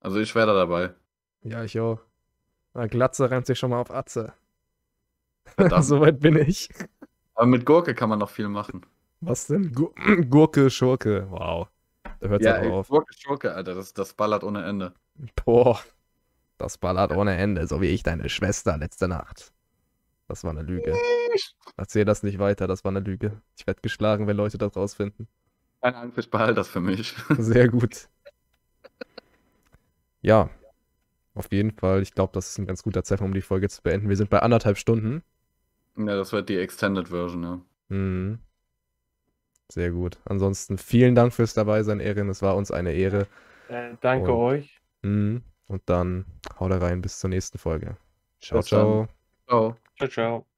Also ich wäre da dabei. Ja, ich auch. Na, ah, Glatze reimt sich schon mal auf Atze. Soweit bin ich. Aber mit Gurke kann man noch viel machen. Was denn? Gur Gurke, Schurke. Wow. Da hört ja, aber auf. Gurke, Schurke, Alter. Das, das ballert ohne Ende. Boah. Das ballert ohne Ende, so wie ich deine Schwester letzte Nacht. Das war eine Lüge. Erzähl das nicht weiter, das war eine Lüge. Ich werde geschlagen, wenn Leute das rausfinden. Keine Angst, ich behalte das für mich. Sehr gut. Ja, auf jeden Fall. Ich glaube, das ist ein ganz guter Zeitpunkt, um die Folge zu beenden. Wir sind bei anderthalb Stunden. Ja, das wird die Extended Version, ja. Mhm. Sehr gut. Ansonsten vielen Dank fürs dabei sein, Erin. Es war uns eine Ehre. Äh, danke und, euch. Mh, und dann haut rein. Bis zur nächsten Folge. Ciao, ciao. Ciao. Ciao ciao.